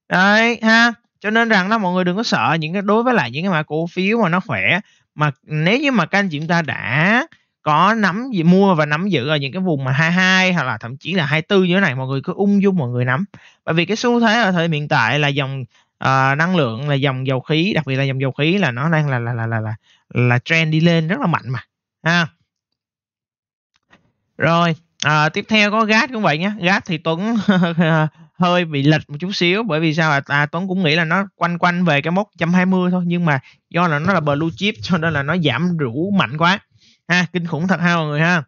đấy ha cho nên rằng đó mọi người đừng có sợ những cái đối với lại những cái mã cổ phiếu mà nó khỏe mà nếu như mà các anh chị chúng ta đã có nắm gì mua và nắm giữ ở những cái vùng mà 22 hoặc là thậm chí là 24 như thế này mọi người cứ ung dung mọi người nắm bởi vì cái xu thế ở thời hiện tại là dòng uh, năng lượng là dòng dầu khí đặc biệt là dòng dầu khí là nó đang là là là là là, là trend đi lên rất là mạnh mà ha rồi À, tiếp theo có Gat cũng vậy nhé Gat thì Tuấn hơi bị lệch một chút xíu bởi vì sao à, Tuấn cũng nghĩ là nó quanh quanh về cái mốc 120 thôi nhưng mà do là nó là blue chip cho nên là nó giảm rũ mạnh quá ha kinh khủng thật ha mọi người ha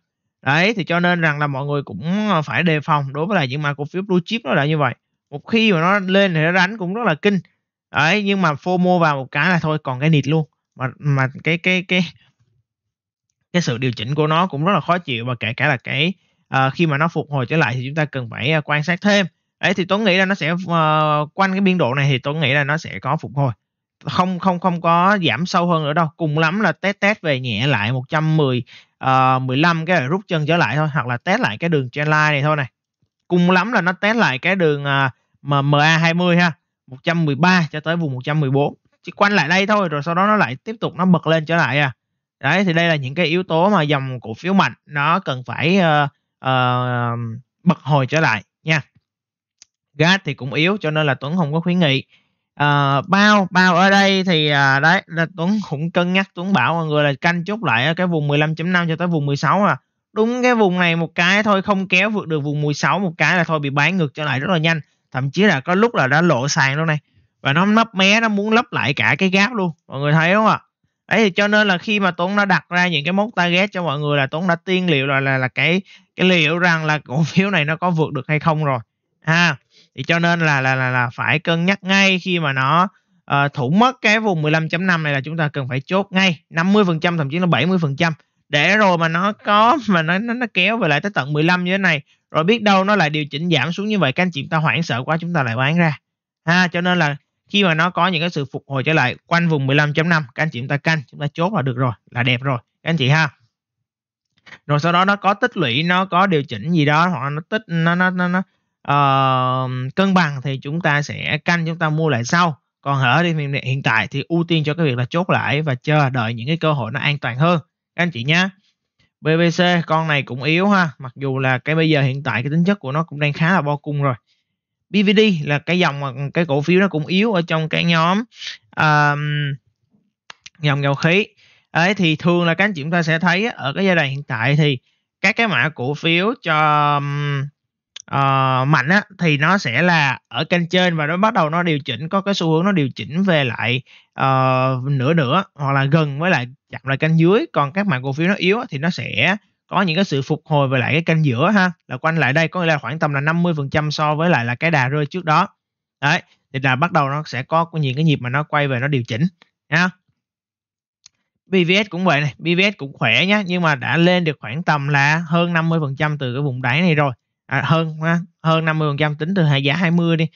đấy thì cho nên rằng là mọi người cũng phải đề phòng đối với lại những mà cổ phiếu blue chip nó là như vậy một khi mà nó lên thì nó đánh cũng rất là kinh đấy nhưng mà FOMO vào một cái là thôi còn cái nịt luôn mà mà cái cái cái cái sự điều chỉnh của nó cũng rất là khó chịu và kể cả là cái à, khi mà nó phục hồi trở lại thì chúng ta cần phải uh, quan sát thêm đấy thì tôi nghĩ là nó sẽ uh, quanh cái biên độ này thì tôi nghĩ là nó sẽ có phục hồi không không không có giảm sâu hơn nữa đâu cùng lắm là test test về nhẹ lại 110 uh, 15 cái rút chân trở lại thôi hoặc là test lại cái đường trendline này thôi này cùng lắm là nó test lại cái đường uh, MA20 ha 113 cho tới vùng 114 chỉ quanh lại đây thôi rồi sau đó nó lại tiếp tục nó bật lên trở lại à đấy thì đây là những cái yếu tố mà dòng cổ phiếu mạnh nó cần phải uh, uh, bật hồi trở lại nha gas thì cũng yếu cho nên là tuấn không có khuyến nghị à, bao bao ở đây thì à, đấy là Tuấn cũng cân nhắc Tuấn bảo mọi người là canh chốt lại ở cái vùng 15.5 cho tới vùng 16 à đúng cái vùng này một cái thôi không kéo vượt được vùng 16 một cái là thôi bị bán ngược trở lại rất là nhanh thậm chí là có lúc là đã lộ sàn luôn này và nó mấp mé nó muốn lấp lại cả cái gáp luôn mọi người thấy không ạ ấy thì cho nên là khi mà tuấn nó đặt ra những cái mốc target cho mọi người là tuấn đã tiên liệu là là là cái cái liệu rằng là cổ phiếu này nó có vượt được hay không rồi ha thì cho nên là là là, là phải cân nhắc ngay khi mà nó uh, thủ mất cái vùng 15.5 này là chúng ta cần phải chốt ngay 50% thậm chí là 70% để rồi mà nó có mà nó nó, nó kéo về lại tới tận 15 như thế này rồi biết đâu nó lại điều chỉnh giảm xuống như vậy các anh chị ta hoảng sợ quá chúng ta lại bán ra ha cho nên là khi mà nó có những cái sự phục hồi trở lại quanh vùng 15.5 các anh chị chúng ta canh chúng ta chốt là được rồi là đẹp rồi các anh chị ha rồi sau đó nó có tích lũy nó có điều chỉnh gì đó hoặc nó tích nó nó nó, nó uh, cân bằng thì chúng ta sẽ canh chúng ta mua lại sau còn ở địa hiện tại thì ưu tiên cho cái việc là chốt lại và chờ đợi những cái cơ hội nó an toàn hơn các anh chị nhé BBC con này cũng yếu ha mặc dù là cái bây giờ hiện tại cái tính chất của nó cũng đang khá là bo cung rồi BVD là cái dòng mà cái cổ phiếu nó cũng yếu ở trong cái nhóm um, dòng dầu khí ấy thì thường là các anh chị chúng ta sẽ thấy ở cái giai đoạn hiện tại thì các cái mã cổ phiếu cho um, uh, mạnh á thì nó sẽ là ở kênh trên và nó bắt đầu nó điều chỉnh có cái xu hướng nó điều chỉnh về lại uh, nửa nửa hoặc là gần với lại chạm lại kênh dưới còn các mã cổ phiếu nó yếu thì nó sẽ có những cái sự phục hồi về lại cái kênh giữa ha là quanh lại đây có nghĩa là khoảng tầm là 50% so với lại là cái đà rơi trước đó đấy thì là bắt đầu nó sẽ có những cái nhịp mà nó quay về nó điều chỉnh nha BVS cũng vậy này BVS cũng khỏe nhá nhưng mà đã lên được khoảng tầm là hơn 50% từ cái vùng đáy này rồi à, hơn hơn 50% tính từ hai giá 20 đi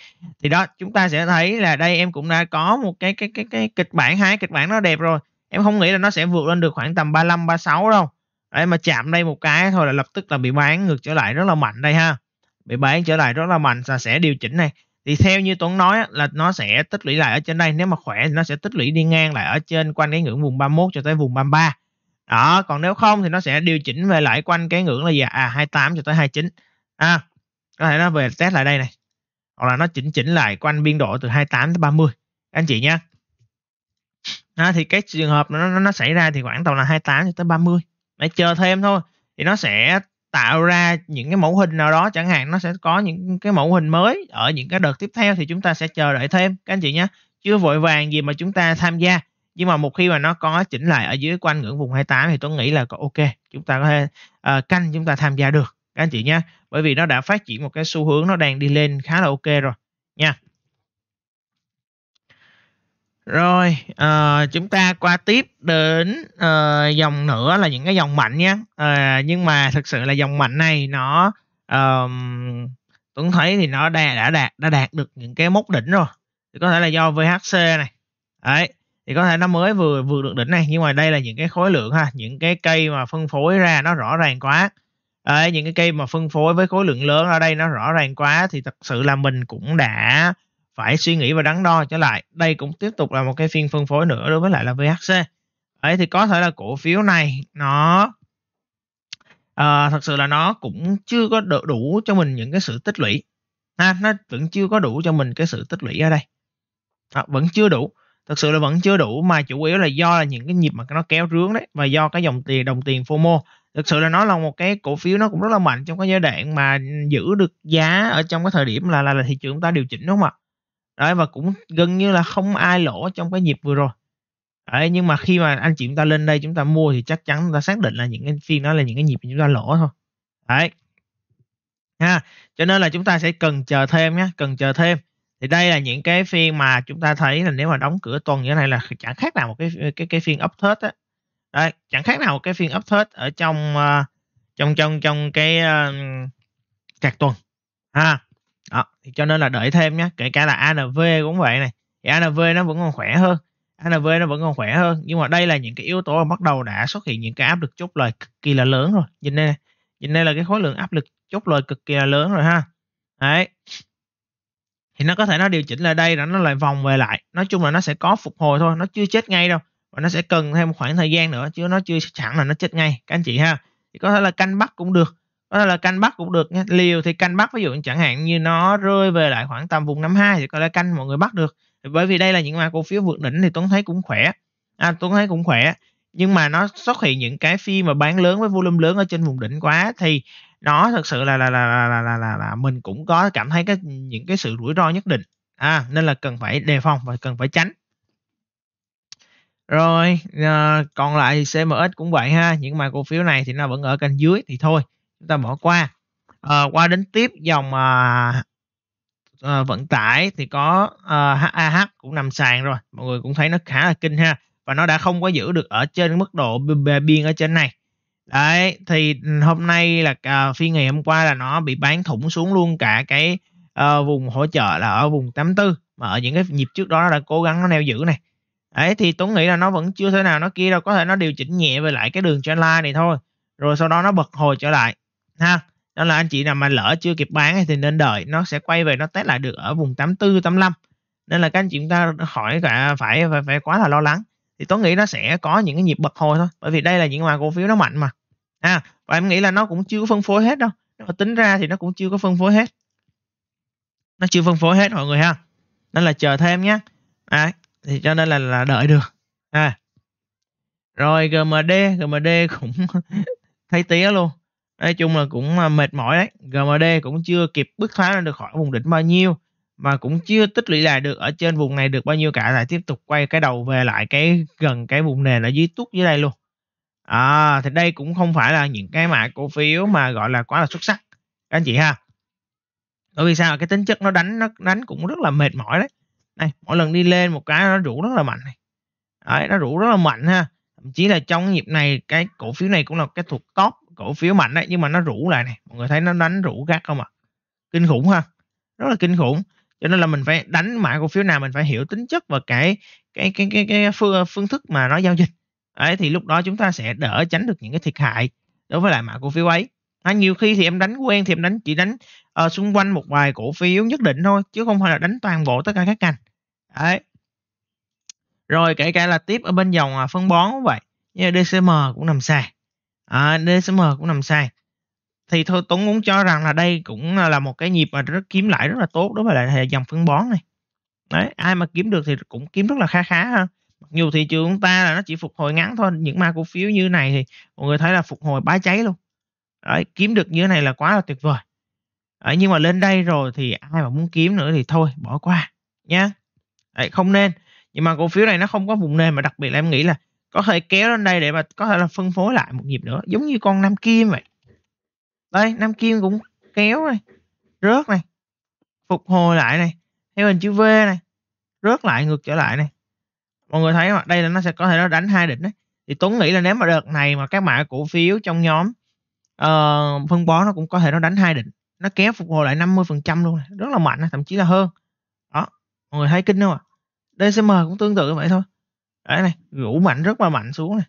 thì đó chúng ta sẽ thấy là đây em cũng đã có một cái cái cái cái kịch bản hai kịch bản nó đẹp rồi em không nghĩ là nó sẽ vượt lên được khoảng tầm 35 36 đâu Đấy, mà chạm đây một cái thôi là lập tức là bị bán ngược trở lại rất là mạnh đây ha bị bán trở lại rất là mạnh và sẽ điều chỉnh này thì theo như Tuấn nói là nó sẽ tích lũy lại ở trên đây nếu mà khỏe thì nó sẽ tích lũy đi ngang lại ở trên quanh cái ngưỡng vùng 31 cho tới vùng 33 đó còn nếu không thì nó sẽ điều chỉnh về lại quanh cái ngưỡng là gì à 28 cho tới 29 à có thể nó về test lại đây này hoặc là nó chỉnh chỉnh lại quanh biên độ từ 28 tới 30 anh chị nhé à, thì cái trường hợp nó nó xảy ra thì khoảng tầm là 28 cho tới 30 mày chờ thêm thôi thì nó sẽ tạo ra những cái mẫu hình nào đó chẳng hạn nó sẽ có những cái mẫu hình mới ở những cái đợt tiếp theo thì chúng ta sẽ chờ đợi thêm các anh chị nhé chưa vội vàng gì mà chúng ta tham gia nhưng mà một khi mà nó có chỉnh lại ở dưới quanh ngưỡng vùng 28 thì tôi nghĩ là có ok chúng ta có thể uh, canh chúng ta tham gia được các anh chị nhé bởi vì nó đã phát triển một cái xu hướng nó đang đi lên khá là ok rồi nha rồi, à, chúng ta qua tiếp đến à, dòng nữa là những cái dòng mạnh nhé. À, nhưng mà thực sự là dòng mạnh này nó um, Tuấn thấy thì nó đã, đã đạt đã đạt được những cái mốc đỉnh rồi. Thì có thể là do VHC này. Đấy, thì có thể nó mới vừa vừa được đỉnh này nhưng mà đây là những cái khối lượng ha, những cái cây mà phân phối ra nó rõ ràng quá. Đấy, những cái cây mà phân phối với khối lượng lớn ở đây nó rõ ràng quá thì thật sự là mình cũng đã phải suy nghĩ và đắn đo trở lại đây cũng tiếp tục là một cái phiên phân phối nữa đối với lại là VHC ấy thì có thể là cổ phiếu này nó uh, thật sự là nó cũng chưa có đủ, đủ cho mình những cái sự tích lũy ha nó vẫn chưa có đủ cho mình cái sự tích lũy ở đây à, vẫn chưa đủ thật sự là vẫn chưa đủ mà chủ yếu là do là những cái nhịp mà nó kéo rướng đấy và do cái dòng tiền đồng tiền FOMO thực sự là nó là một cái cổ phiếu nó cũng rất là mạnh trong cái giai đoạn mà giữ được giá ở trong cái thời điểm là là, là thị trường chúng ta điều chỉnh đúng không ạ đấy và cũng gần như là không ai lỗ trong cái nhịp vừa rồi đấy nhưng mà khi mà anh chị chúng ta lên đây chúng ta mua thì chắc chắn chúng ta xác định là những cái phiên đó là những cái nhịp chúng ta lỗ thôi đấy ha cho nên là chúng ta sẽ cần chờ thêm nhé cần chờ thêm thì đây là những cái phiên mà chúng ta thấy là nếu mà đóng cửa tuần như thế này là chẳng khác nào một cái cái cái phiên uptrend á đấy, chẳng khác nào một cái phiên uptrend ở trong uh, trong trong trong cái uh, ờ, các tuần ha đó, thì cho nên là đợi thêm nhé kể cả là ANV cũng vậy này thì ANV nó vẫn còn khỏe hơn ANV nó vẫn còn khỏe hơn nhưng mà đây là những cái yếu tố mà bắt đầu đã xuất hiện những cái áp lực chốt lời cực kỳ là lớn rồi nhìn đây nhìn đây là cái khối lượng áp lực chốt lời cực kỳ là lớn rồi ha đấy thì nó có thể nó điều chỉnh lại đây rồi nó lại vòng về lại nói chung là nó sẽ có phục hồi thôi nó chưa chết ngay đâu và nó sẽ cần thêm một khoảng thời gian nữa chứ nó chưa sẵn là nó chết ngay các anh chị ha thì có thể là canh bắt cũng được có thể là canh bắt cũng được nha liều thì canh bắt ví dụ chẳng hạn như nó rơi về lại khoảng tầm vùng 52 thì có lẽ canh mọi người bắt được bởi vì đây là những mã cổ phiếu vượt đỉnh thì Tuấn thấy cũng khỏe à, Tuấn thấy cũng khỏe nhưng mà nó xuất hiện những cái phi mà bán lớn với volume lớn ở trên vùng đỉnh quá thì nó thật sự là là là là là là, là, là mình cũng có cảm thấy cái những cái sự rủi ro nhất định à, nên là cần phải đề phòng và cần phải tránh rồi à, còn lại thì CMX cũng vậy ha những mà cổ phiếu này thì nó vẫn ở kênh dưới thì thôi chúng ta bỏ qua à, qua đến tiếp dòng à, à, vận tải thì có à, AH cũng nằm sàn rồi mọi người cũng thấy nó khá là kinh ha và nó đã không có giữ được ở trên mức độ biên ở trên này đấy thì hôm nay là à, phiên ngày hôm qua là nó bị bán thủng xuống luôn cả cái à, vùng hỗ trợ là ở vùng 84 mà ở những cái nhịp trước đó nó đã cố gắng nó neo giữ này đấy thì Tuấn nghĩ là nó vẫn chưa thể nào nó kia đâu có thể nó điều chỉnh nhẹ về lại cái đường trendline này thôi rồi sau đó nó bật hồi trở lại ha đó là anh chị nào mà lỡ chưa kịp bán thì nên đợi nó sẽ quay về nó test lại được ở vùng 84 85 nên là các anh chị chúng ta hỏi cả phải phải, phải quá là lo lắng thì tôi nghĩ nó sẽ có những cái nhịp bật hồi thôi bởi vì đây là những mà cổ phiếu nó mạnh mà à và em nghĩ là nó cũng chưa phân phối hết đâu nó tính ra thì nó cũng chưa có phân phối hết nó chưa phân phối hết mọi người ha nên là chờ thêm nhé à, thì cho nên là là đợi được à rồi gmd gmd cũng thấy tía luôn nói chung là cũng à, mệt mỏi đấy GMD cũng chưa kịp bứt phá ra được khỏi vùng đỉnh bao nhiêu mà cũng chưa tích lũy lại được ở trên vùng này được bao nhiêu cả lại tiếp tục quay cái đầu về lại cái gần cái vùng nền ở dưới tuốt dưới đây luôn à thì đây cũng không phải là những cái mã cổ phiếu mà gọi là quá là xuất sắc các anh chị ha bởi vì sao cái tính chất nó đánh nó đánh cũng rất là mệt mỏi đấy này mỗi lần đi lên một cái nó rủ rất là mạnh này đấy, nó rủ rất là mạnh ha thậm chí là trong nhịp này cái cổ phiếu này cũng là cái thuộc top cổ phiếu mạnh đấy nhưng mà nó rủ lại này mọi người thấy nó đánh rủ gắt không ạ à? kinh khủng ha rất là kinh khủng cho nên là mình phải đánh mã cổ phiếu nào mình phải hiểu tính chất và cái cái cái cái, cái phương, phương thức mà nó giao dịch ấy thì lúc đó chúng ta sẽ đỡ tránh được những cái thiệt hại đối với lại mã cổ phiếu ấy à, nhiều khi thì em đánh quen thì em đánh chỉ đánh uh, xung quanh một vài cổ phiếu nhất định thôi chứ không phải là đánh toàn bộ tất cả các ngành đấy rồi kể cả là tiếp ở bên dòng à, phân bón cũng vậy như DCM cũng nằm sàn à, DSM cũng nằm sai thì thôi Tuấn muốn cho rằng là đây cũng là một cái nhịp mà rất kiếm lãi rất là tốt đối với lại dòng phân bón này đấy ai mà kiếm được thì cũng kiếm rất là khá khá ha mặc dù thị trường chúng ta là nó chỉ phục hồi ngắn thôi những ma cổ phiếu như này thì mọi người thấy là phục hồi bá cháy luôn đấy, kiếm được như thế này là quá là tuyệt vời đấy, nhưng mà lên đây rồi thì ai mà muốn kiếm nữa thì thôi bỏ qua nhá đấy, không nên nhưng mà cổ phiếu này nó không có vùng nền mà đặc biệt là em nghĩ là có thể kéo lên đây để mà có thể là phân phối lại một nhịp nữa giống như con nam kim vậy đây nam kim cũng kéo này rớt này phục hồi lại này theo hình chữ V này rớt lại ngược trở lại này mọi người thấy không đây là nó sẽ có thể nó đánh hai đỉnh đấy thì Tuấn nghĩ là nếu mà đợt này mà các mã cổ phiếu trong nhóm uh, phân bó nó cũng có thể nó đánh hai đỉnh nó kéo phục hồi lại 50% luôn rất là mạnh thậm chí là hơn đó mọi người thấy kinh không ạ à? DCM cũng tương tự vậy thôi Đấy này, rủ mạnh rất là mạnh xuống này.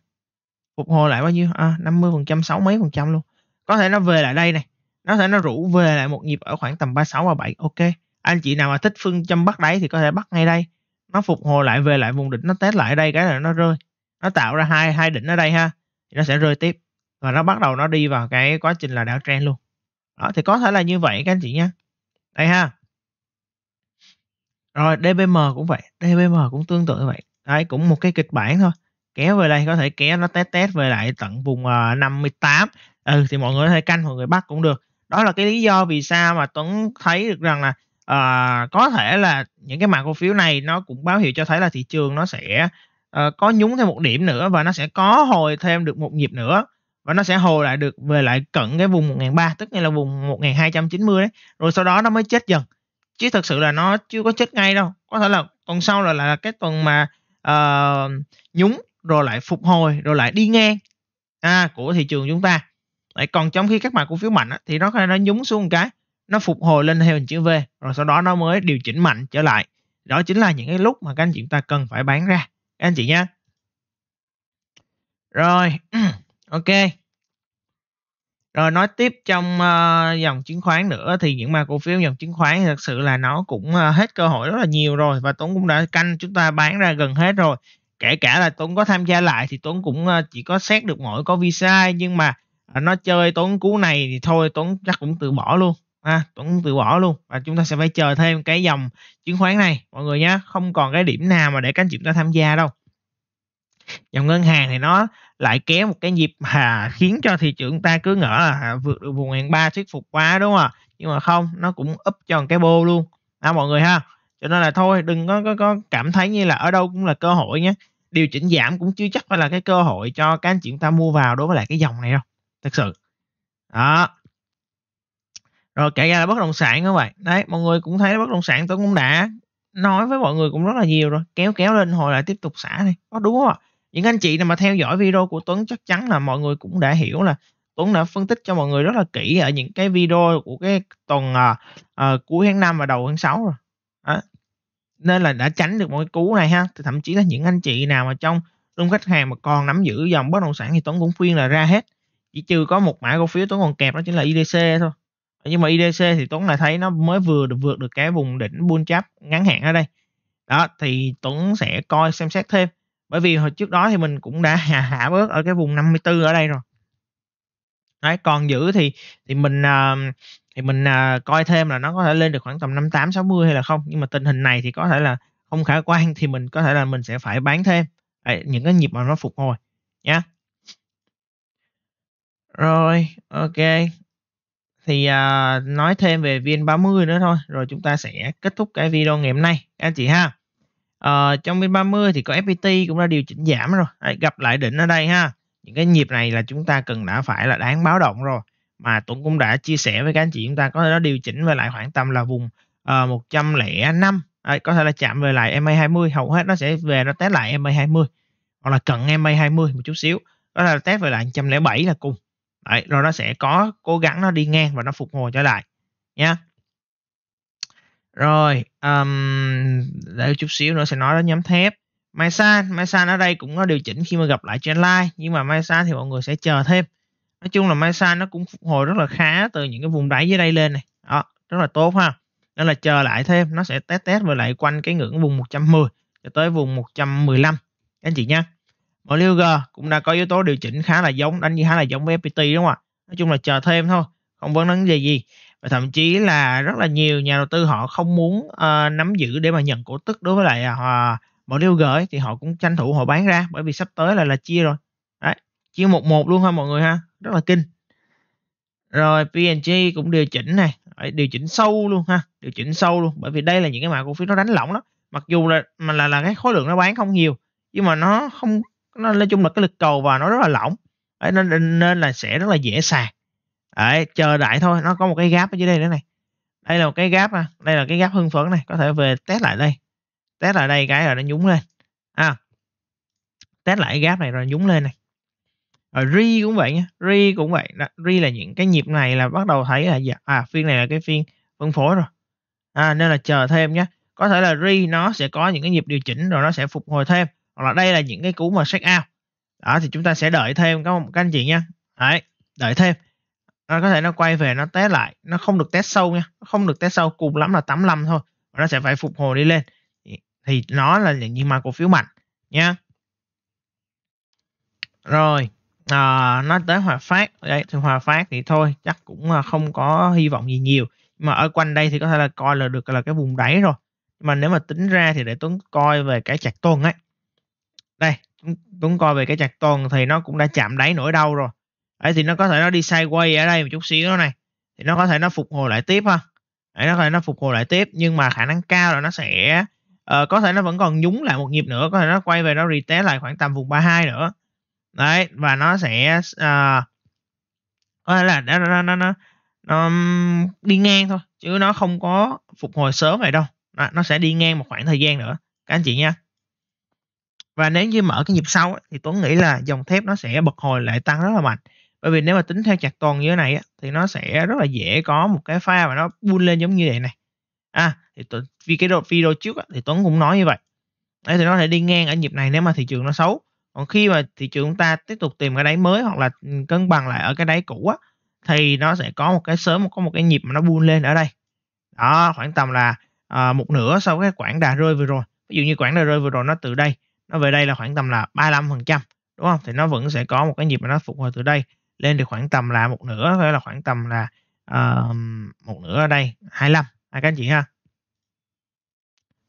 Phục hồi lại bao nhiêu? À, 50%, sáu mấy phần trăm luôn. Có thể nó về lại đây này. Nó thể nó rủ về lại một nhịp ở khoảng tầm 36 và 7. Ok. Anh chị nào mà thích phương châm bắt đáy thì có thể bắt ngay đây. Nó phục hồi lại về lại vùng đỉnh nó test lại đây cái là nó rơi. Nó tạo ra hai hai đỉnh ở đây ha. Thì nó sẽ rơi tiếp và nó bắt đầu nó đi vào cái quá trình là đảo trend luôn. Đó thì có thể là như vậy các anh chị nha. Đây ha. Rồi DBM cũng vậy, DBM cũng tương tự như vậy. Đấy, cũng một cái kịch bản thôi. Kéo về đây có thể kéo nó test test về lại tận vùng uh, à, 58. Ừ thì mọi người có thể canh mọi người bắt cũng được. Đó là cái lý do vì sao mà Tuấn thấy được rằng là uh, có thể là những cái mã cổ phiếu này nó cũng báo hiệu cho thấy là thị trường nó sẽ uh, có nhúng thêm một điểm nữa và nó sẽ có hồi thêm được một nhịp nữa và nó sẽ hồi lại được về lại cận cái vùng 1003 tức là vùng 1290 đấy rồi sau đó nó mới chết dần chứ thật sự là nó chưa có chết ngay đâu có thể là tuần sau là là cái tuần mà uh, nhúng rồi lại phục hồi rồi lại đi ngang à, của thị trường chúng ta Đấy, còn trong khi các mã cổ phiếu mạnh á, thì nó nó nhúng xuống một cái nó phục hồi lên theo hình chữ V rồi sau đó nó mới điều chỉnh mạnh trở lại đó chính là những cái lúc mà các anh chị ta cần phải bán ra các anh chị nhé rồi ok rồi ờ, nói tiếp trong uh, dòng chứng khoán nữa thì những mã cổ phiếu dòng chứng khoán thật sự là nó cũng uh, hết cơ hội rất là nhiều rồi và Tuấn cũng đã canh chúng ta bán ra gần hết rồi. Kể cả là Tuấn có tham gia lại thì Tuấn cũng uh, chỉ có xét được mỗi có visa nhưng mà uh, nó chơi Tuấn cú này thì thôi Tuấn chắc cũng từ bỏ luôn. À, Tuấn từ bỏ luôn và chúng ta sẽ phải chờ thêm cái dòng chứng khoán này mọi người nhé không còn cái điểm nào mà để các anh chúng ta tham gia đâu dòng ngân hàng thì nó lại kéo một cái nhịp hà khiến cho thị trường ta cứ ngỡ là vượt được vùng ngàn ba thuyết phục quá đúng không ạ nhưng mà không nó cũng úp cho một cái bô luôn à, mọi người ha cho nên là thôi đừng có, có có cảm thấy như là ở đâu cũng là cơ hội nhé điều chỉnh giảm cũng chưa chắc phải là cái cơ hội cho các anh chị chúng ta mua vào đối với lại cái dòng này đâu thật sự đó rồi kể ra là bất động sản các bạn đấy mọi người cũng thấy bất động sản tôi cũng đã nói với mọi người cũng rất là nhiều rồi kéo kéo lên hồi lại tiếp tục xả này có đúng không ạ những anh chị nào mà theo dõi video của Tuấn chắc chắn là mọi người cũng đã hiểu là Tuấn đã phân tích cho mọi người rất là kỹ ở những cái video của cái tuần à, à, cuối tháng 5 và đầu tháng 6 rồi đó. nên là đã tránh được một cái cú này ha thì thậm chí là những anh chị nào mà trong đông khách hàng mà còn nắm giữ dòng bất động sản thì Tuấn cũng khuyên là ra hết chỉ trừ có một mã cổ phiếu Tuấn còn kẹp đó chính là IDC thôi nhưng mà IDC thì Tuấn lại thấy nó mới vừa được vượt được cái vùng đỉnh bull chap ngắn hạn ở đây đó thì Tuấn sẽ coi xem xét thêm bởi vì hồi trước đó thì mình cũng đã hạ hạ bớt ở cái vùng 54 ở đây rồi đấy còn giữ thì thì mình uh, thì mình uh, coi thêm là nó có thể lên được khoảng tầm 58 60 hay là không nhưng mà tình hình này thì có thể là không khả quan thì mình có thể là mình sẽ phải bán thêm đấy, những cái nhịp mà nó phục hồi nhé rồi ok thì uh, nói thêm về viên 30 nữa thôi rồi chúng ta sẽ kết thúc cái video ngày hôm nay anh chị ha Ờ, trong phiên 30 thì có FPT cũng đã điều chỉnh giảm rồi Đấy, gặp lại đỉnh ở đây ha những cái nhịp này là chúng ta cần đã phải là đáng báo động rồi mà Tuấn cũng đã chia sẻ với các anh chị chúng ta có thể nó điều chỉnh về lại khoảng tầm là vùng uh, 105 à, có thể là chạm về lại MA20 hầu hết nó sẽ về nó test lại MA20 hoặc là cận MA20 một chút xíu đó là test về lại 107 là cùng Đấy, rồi nó sẽ có cố gắng nó đi ngang và nó phục hồi trở lại nha rồi, um, để chút xíu nữa sẽ nói đến nhóm thép. Mai San, Mai San ở đây cũng có điều chỉnh khi mà gặp lại trên Trendline, nhưng mà Mai San thì mọi người sẽ chờ thêm. Nói chung là Mai San nó cũng phục hồi rất là khá từ những cái vùng đáy dưới đây lên này. Đó, rất là tốt ha. Nên là chờ lại thêm, nó sẽ test test và lại quanh cái ngưỡng vùng 110 cho tới vùng 115 anh chị nhé. MLG cũng đã có yếu tố điều chỉnh khá là giống, đánh giá khá là giống với FPT đúng không ạ? Nói chung là chờ thêm thôi, không vấn vấn đề gì. gì và thậm chí là rất là nhiều nhà đầu tư họ không muốn uh, nắm giữ để mà nhận cổ tức đối với lại uh, bỏ điêu gửi thì họ cũng tranh thủ họ bán ra bởi vì sắp tới là là chia rồi đấy chia một một luôn ha mọi người ha rất là kinh rồi P&G cũng điều chỉnh này Đấy, điều chỉnh sâu luôn ha điều chỉnh sâu luôn bởi vì đây là những cái mã cổ phiếu nó đánh lỏng đó mặc dù là mà là là cái khối lượng nó bán không nhiều nhưng mà nó không nó nói chung là cái lực cầu và nó rất là lỏng Đấy, nên nên là sẽ rất là dễ sạc Đấy, chờ đợi thôi, nó có một cái gáp ở dưới đây nữa này. Đây là một cái gáp à, đây là cái gáp hưng phấn này, có thể về test lại đây. Test lại đây cái rồi nó nhúng lên. À. Test lại cái gap này rồi nhúng lên này. Rồi re cũng vậy nha, ri cũng vậy. ri là những cái nhịp này là bắt đầu thấy là dạ, à phiên này là cái phiên phân phối rồi. À nên là chờ thêm nhé. Có thể là ri nó sẽ có những cái nhịp điều chỉnh rồi nó sẽ phục hồi thêm. Hoặc là đây là những cái cú mà check out. Đó thì chúng ta sẽ đợi thêm các, các anh chị nha. Đấy, đợi thêm nó có thể nó quay về nó té lại nó không được test sâu nha không được test sâu cùng lắm là 85 thôi và nó sẽ phải phục hồi đi lên thì nó là những như mà cổ phiếu mạnh nha rồi à, nói tới hòa phát đấy thì hòa phát thì thôi chắc cũng à, không có hy vọng gì nhiều nhưng mà ở quanh đây thì có thể là coi là được là cái vùng đáy rồi nhưng mà nếu mà tính ra thì để tuấn coi về cái chặt tuần ấy đây tuấn coi về cái chặt tuần thì nó cũng đã chạm đáy nổi đau rồi ấy thì nó có thể nó đi sideways ở đây một chút xíu này thì nó có thể nó phục hồi lại tiếp ha ấy nó có thể nó phục hồi lại tiếp nhưng mà khả năng cao là nó sẽ uh, có thể nó vẫn còn nhúng lại một nhịp nữa có thể nó quay về nó retest lại khoảng tầm vùng 32 nữa đấy và nó sẽ uh, có thể là nó, nó, nó, nó, nó đi ngang thôi chứ nó không có phục hồi sớm vậy đâu đó, nó sẽ đi ngang một khoảng thời gian nữa các anh chị nha và nếu như mở cái nhịp sau thì Tuấn nghĩ là dòng thép nó sẽ bật hồi lại tăng rất là mạnh bởi vì nếu mà tính theo chặt tuần như thế này á, thì nó sẽ rất là dễ có một cái pha mà nó buôn lên giống như vậy này à thì t- vì cái đột video trước á, thì Tuấn cũng nói như vậy đấy thì nó sẽ đi ngang ở nhịp này nếu mà thị trường nó xấu còn khi mà thị trường chúng ta tiếp tục tìm cái đáy mới hoặc là ừ, cân bằng lại ở cái đáy cũ á thì nó sẽ có một cái sớm có một cái nhịp mà nó buôn lên ở đây đó khoảng tầm là à, một nửa sau cái quãng đà rơi vừa rồi ví dụ như quãng đà rơi vừa rồi nó từ đây nó về đây là khoảng tầm là 35 phần trăm đúng không thì nó vẫn sẽ có một cái nhịp mà nó phục hồi từ đây lên được khoảng tầm là một nửa phải là khoảng tầm là uh, một nửa ở đây 25 à, các anh chị ha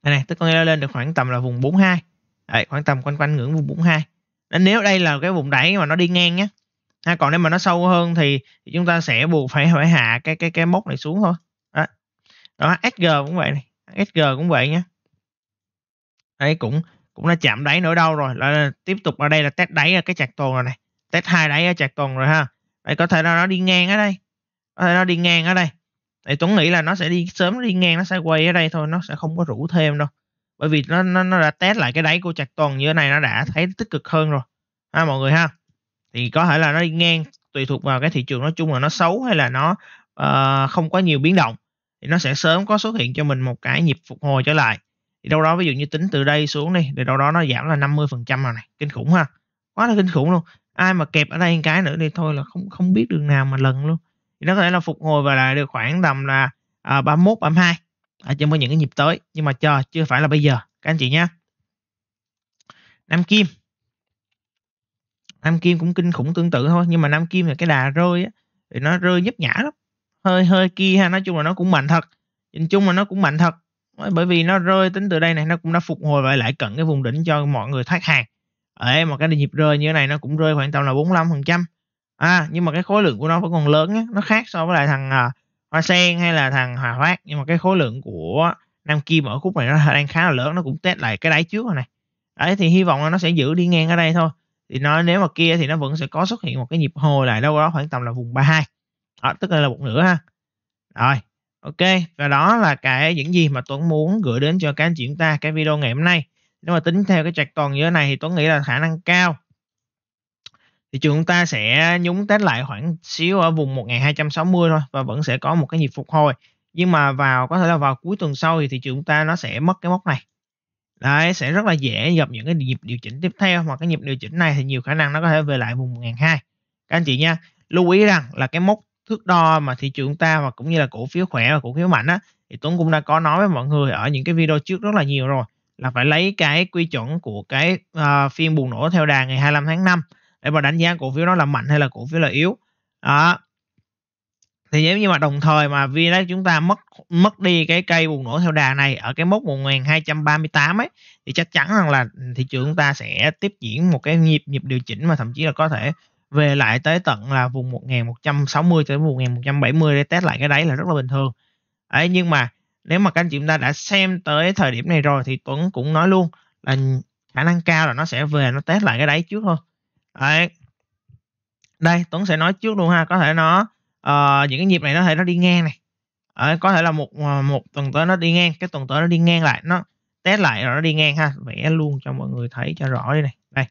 đây này tức có nghĩa là lên được khoảng tầm là vùng 42 Đấy, khoảng tầm quanh quanh ngưỡng vùng 42 nên nếu đây là cái vùng đáy mà nó đi ngang nhé ha, còn nếu mà nó sâu hơn thì, thì chúng ta sẽ buộc phải phải hạ cái cái cái mốc này xuống thôi đó, đó SG cũng vậy này SG cũng vậy nhé đây cũng cũng đã chạm đáy nỗi đau rồi là tiếp tục ở đây là test đáy cái chạc tuần rồi này test hai đáy ở chạc tuần rồi ha Đây có thể là nó đi ngang ở đây có thể nó đi ngang ở đây thì Tuấn nghĩ là nó sẽ đi sớm đi ngang nó sẽ quay ở đây thôi nó sẽ không có rủ thêm đâu bởi vì nó nó, nó đã test lại cái đáy của chặt tuần như thế này nó đã thấy tích cực hơn rồi ha mọi người ha thì có thể là nó đi ngang tùy thuộc vào cái thị trường nói chung là nó xấu hay là nó uh, không có nhiều biến động thì nó sẽ sớm có xuất hiện cho mình một cái nhịp phục hồi trở lại thì đâu đó ví dụ như tính từ đây xuống đi thì đâu đó nó giảm là 50 phần trăm rồi này kinh khủng ha quá là kinh khủng luôn ai mà kẹp ở đây một cái nữa thì thôi là không không biết đường nào mà lần luôn thì nó có thể là phục hồi và lại được khoảng tầm là à, 31 32 ở trong những cái nhịp tới nhưng mà chờ chưa phải là bây giờ các anh chị nhé Nam Kim Nam Kim cũng kinh khủng tương tự thôi nhưng mà Nam Kim là cái đà rơi á, thì nó rơi nhấp nhã lắm hơi hơi kia ha nói chung là nó cũng mạnh thật nhìn chung là nó cũng mạnh thật bởi vì nó rơi tính từ đây này nó cũng đã phục hồi và lại cận cái vùng đỉnh cho mọi người thoát hàng Ê, mà cái nhịp rơi như thế này nó cũng rơi khoảng tầm là 45 phần trăm à nhưng mà cái khối lượng của nó vẫn còn lớn á nó khác so với lại thằng à, hoa sen hay là thằng hòa phát nhưng mà cái khối lượng của nam kim ở khúc này nó đang khá là lớn nó cũng test lại cái đáy trước rồi này đấy thì hy vọng là nó sẽ giữ đi ngang ở đây thôi thì nói nếu mà kia thì nó vẫn sẽ có xuất hiện một cái nhịp hồi lại đâu đó khoảng tầm là vùng 32 đó, tức là một nửa ha rồi ok và đó là cái những gì mà Tuấn muốn gửi đến cho các anh chị chúng ta cái video ngày hôm nay nếu mà tính theo cái trạch toàn như thế này thì Tuấn nghĩ là khả năng cao thì chúng ta sẽ nhúng test lại khoảng xíu ở vùng 1260 thôi và vẫn sẽ có một cái nhịp phục hồi nhưng mà vào có thể là vào cuối tuần sau thì thị trường chúng ta nó sẽ mất cái mốc này đấy sẽ rất là dễ gặp những cái nhịp điều chỉnh tiếp theo mà cái nhịp điều chỉnh này thì nhiều khả năng nó có thể về lại vùng 1200 các anh chị nha lưu ý rằng là cái mốc thước đo mà thị trường ta và cũng như là cổ phiếu khỏe và cổ phiếu mạnh á thì Tuấn cũng đã có nói với mọi người ở những cái video trước rất là nhiều rồi là phải lấy cái quy chuẩn của cái uh, phiên bùng nổ theo đà ngày 25 tháng 5 để mà đánh giá cổ phiếu đó là mạnh hay là cổ phiếu là yếu đó thì nếu như mà đồng thời mà VNDAX e chúng ta mất mất đi cái cây bùng nổ theo đà này ở cái mốc 1238 ấy thì chắc chắn rằng là thị trường chúng ta sẽ tiếp diễn một cái nhịp nhịp điều chỉnh mà thậm chí là có thể về lại tới tận là vùng 1160 tới vùng 1170 để test lại cái đáy là rất là bình thường. Đấy nhưng mà nếu mà các anh chị chúng ta đã xem tới thời điểm này rồi thì Tuấn cũng nói luôn là khả năng cao là nó sẽ về nó test lại cái đáy trước thôi đấy. đây Tuấn sẽ nói trước luôn ha có thể nó uh, những cái nhịp này nó thể nó đi ngang này đấy, có thể là một ờ, một tuần tới nó đi ngang cái tuần tới nó đi ngang lại nó test lại rồi nó đi ngang ha vẽ luôn cho mọi người thấy cho rõ đây này đây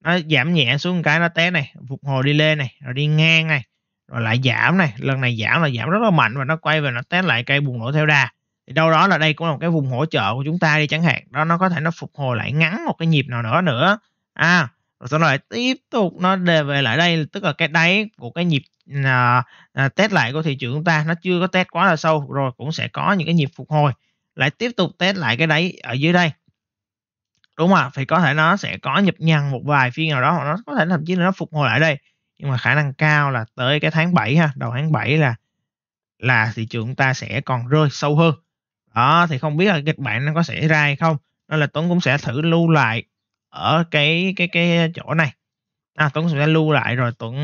nó giảm nhẹ xuống cái nó test này phục hồi đi lên này rồi đi ngang này rồi lại giảm này lần này giảm là giảm rất là mạnh và nó quay về nó test lại cây bùng nổ theo đà thì đâu đó là đây cũng là một cái vùng hỗ trợ của chúng ta đi chẳng hạn đó nó có thể nó phục hồi lại ngắn một cái nhịp nào nữa nữa à rồi sau này tiếp tục nó đề về lại đây tức là cái đáy của cái nhịp à, à, test lại của thị trường chúng ta nó chưa có test quá là sâu rồi cũng sẽ có những cái nhịp phục hồi lại tiếp tục test lại cái đáy ở dưới đây đúng không thì có thể nó sẽ có nhịp nhằn một vài phiên nào đó hoặc nó có thể thậm chí là nó phục hồi lại đây nhưng mà khả năng cao là tới cái tháng 7 ha đầu tháng 7 là là thị trường chúng ta sẽ còn rơi sâu hơn đó thì không biết là kịch bản nó có xảy ra hay không nên là Tuấn cũng sẽ thử lưu lại ở cái cái cái chỗ này à, Tuấn sẽ lưu lại rồi Tuấn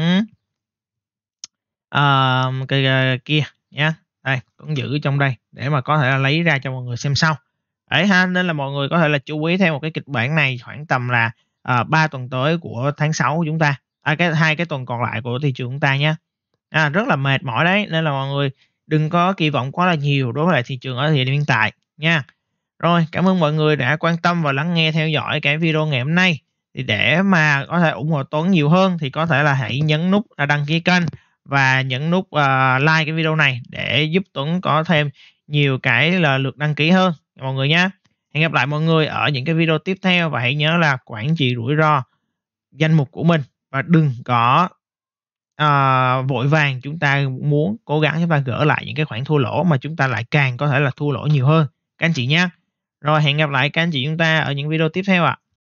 uh, cái, cái kia nhé đây Tuấn giữ trong đây để mà có thể là lấy ra cho mọi người xem sau đấy ha nên là mọi người có thể là chú ý theo một cái kịch bản này khoảng tầm là uh, ờ, 3 tuần tới của tháng 6 của chúng ta à, cái hai cái tuần còn lại của thị trường chúng ta nhé à, rất là mệt mỏi đấy nên là mọi người đừng có kỳ vọng quá là nhiều đối với lại thị trường ở thời điểm hiện tại nha rồi cảm ơn mọi người đã quan tâm và lắng nghe theo dõi cái video ngày hôm nay thì để mà có thể ủng hộ Tuấn nhiều hơn thì có thể là hãy nhấn nút đăng ký kênh và nhấn nút uh, like cái video này để giúp Tuấn có thêm nhiều cái là lượt đăng ký hơn mọi người nhé. Hẹn gặp lại mọi người ở những cái video tiếp theo và hãy nhớ là quản trị rủi ro danh mục của mình và đừng có uh, vội vàng chúng ta muốn cố gắng chúng ta gỡ lại những cái khoản thua lỗ mà chúng ta lại càng có thể là thua lỗ nhiều hơn các anh chị nhé rồi hẹn gặp lại các anh chị chúng ta ở những video tiếp theo ạ à.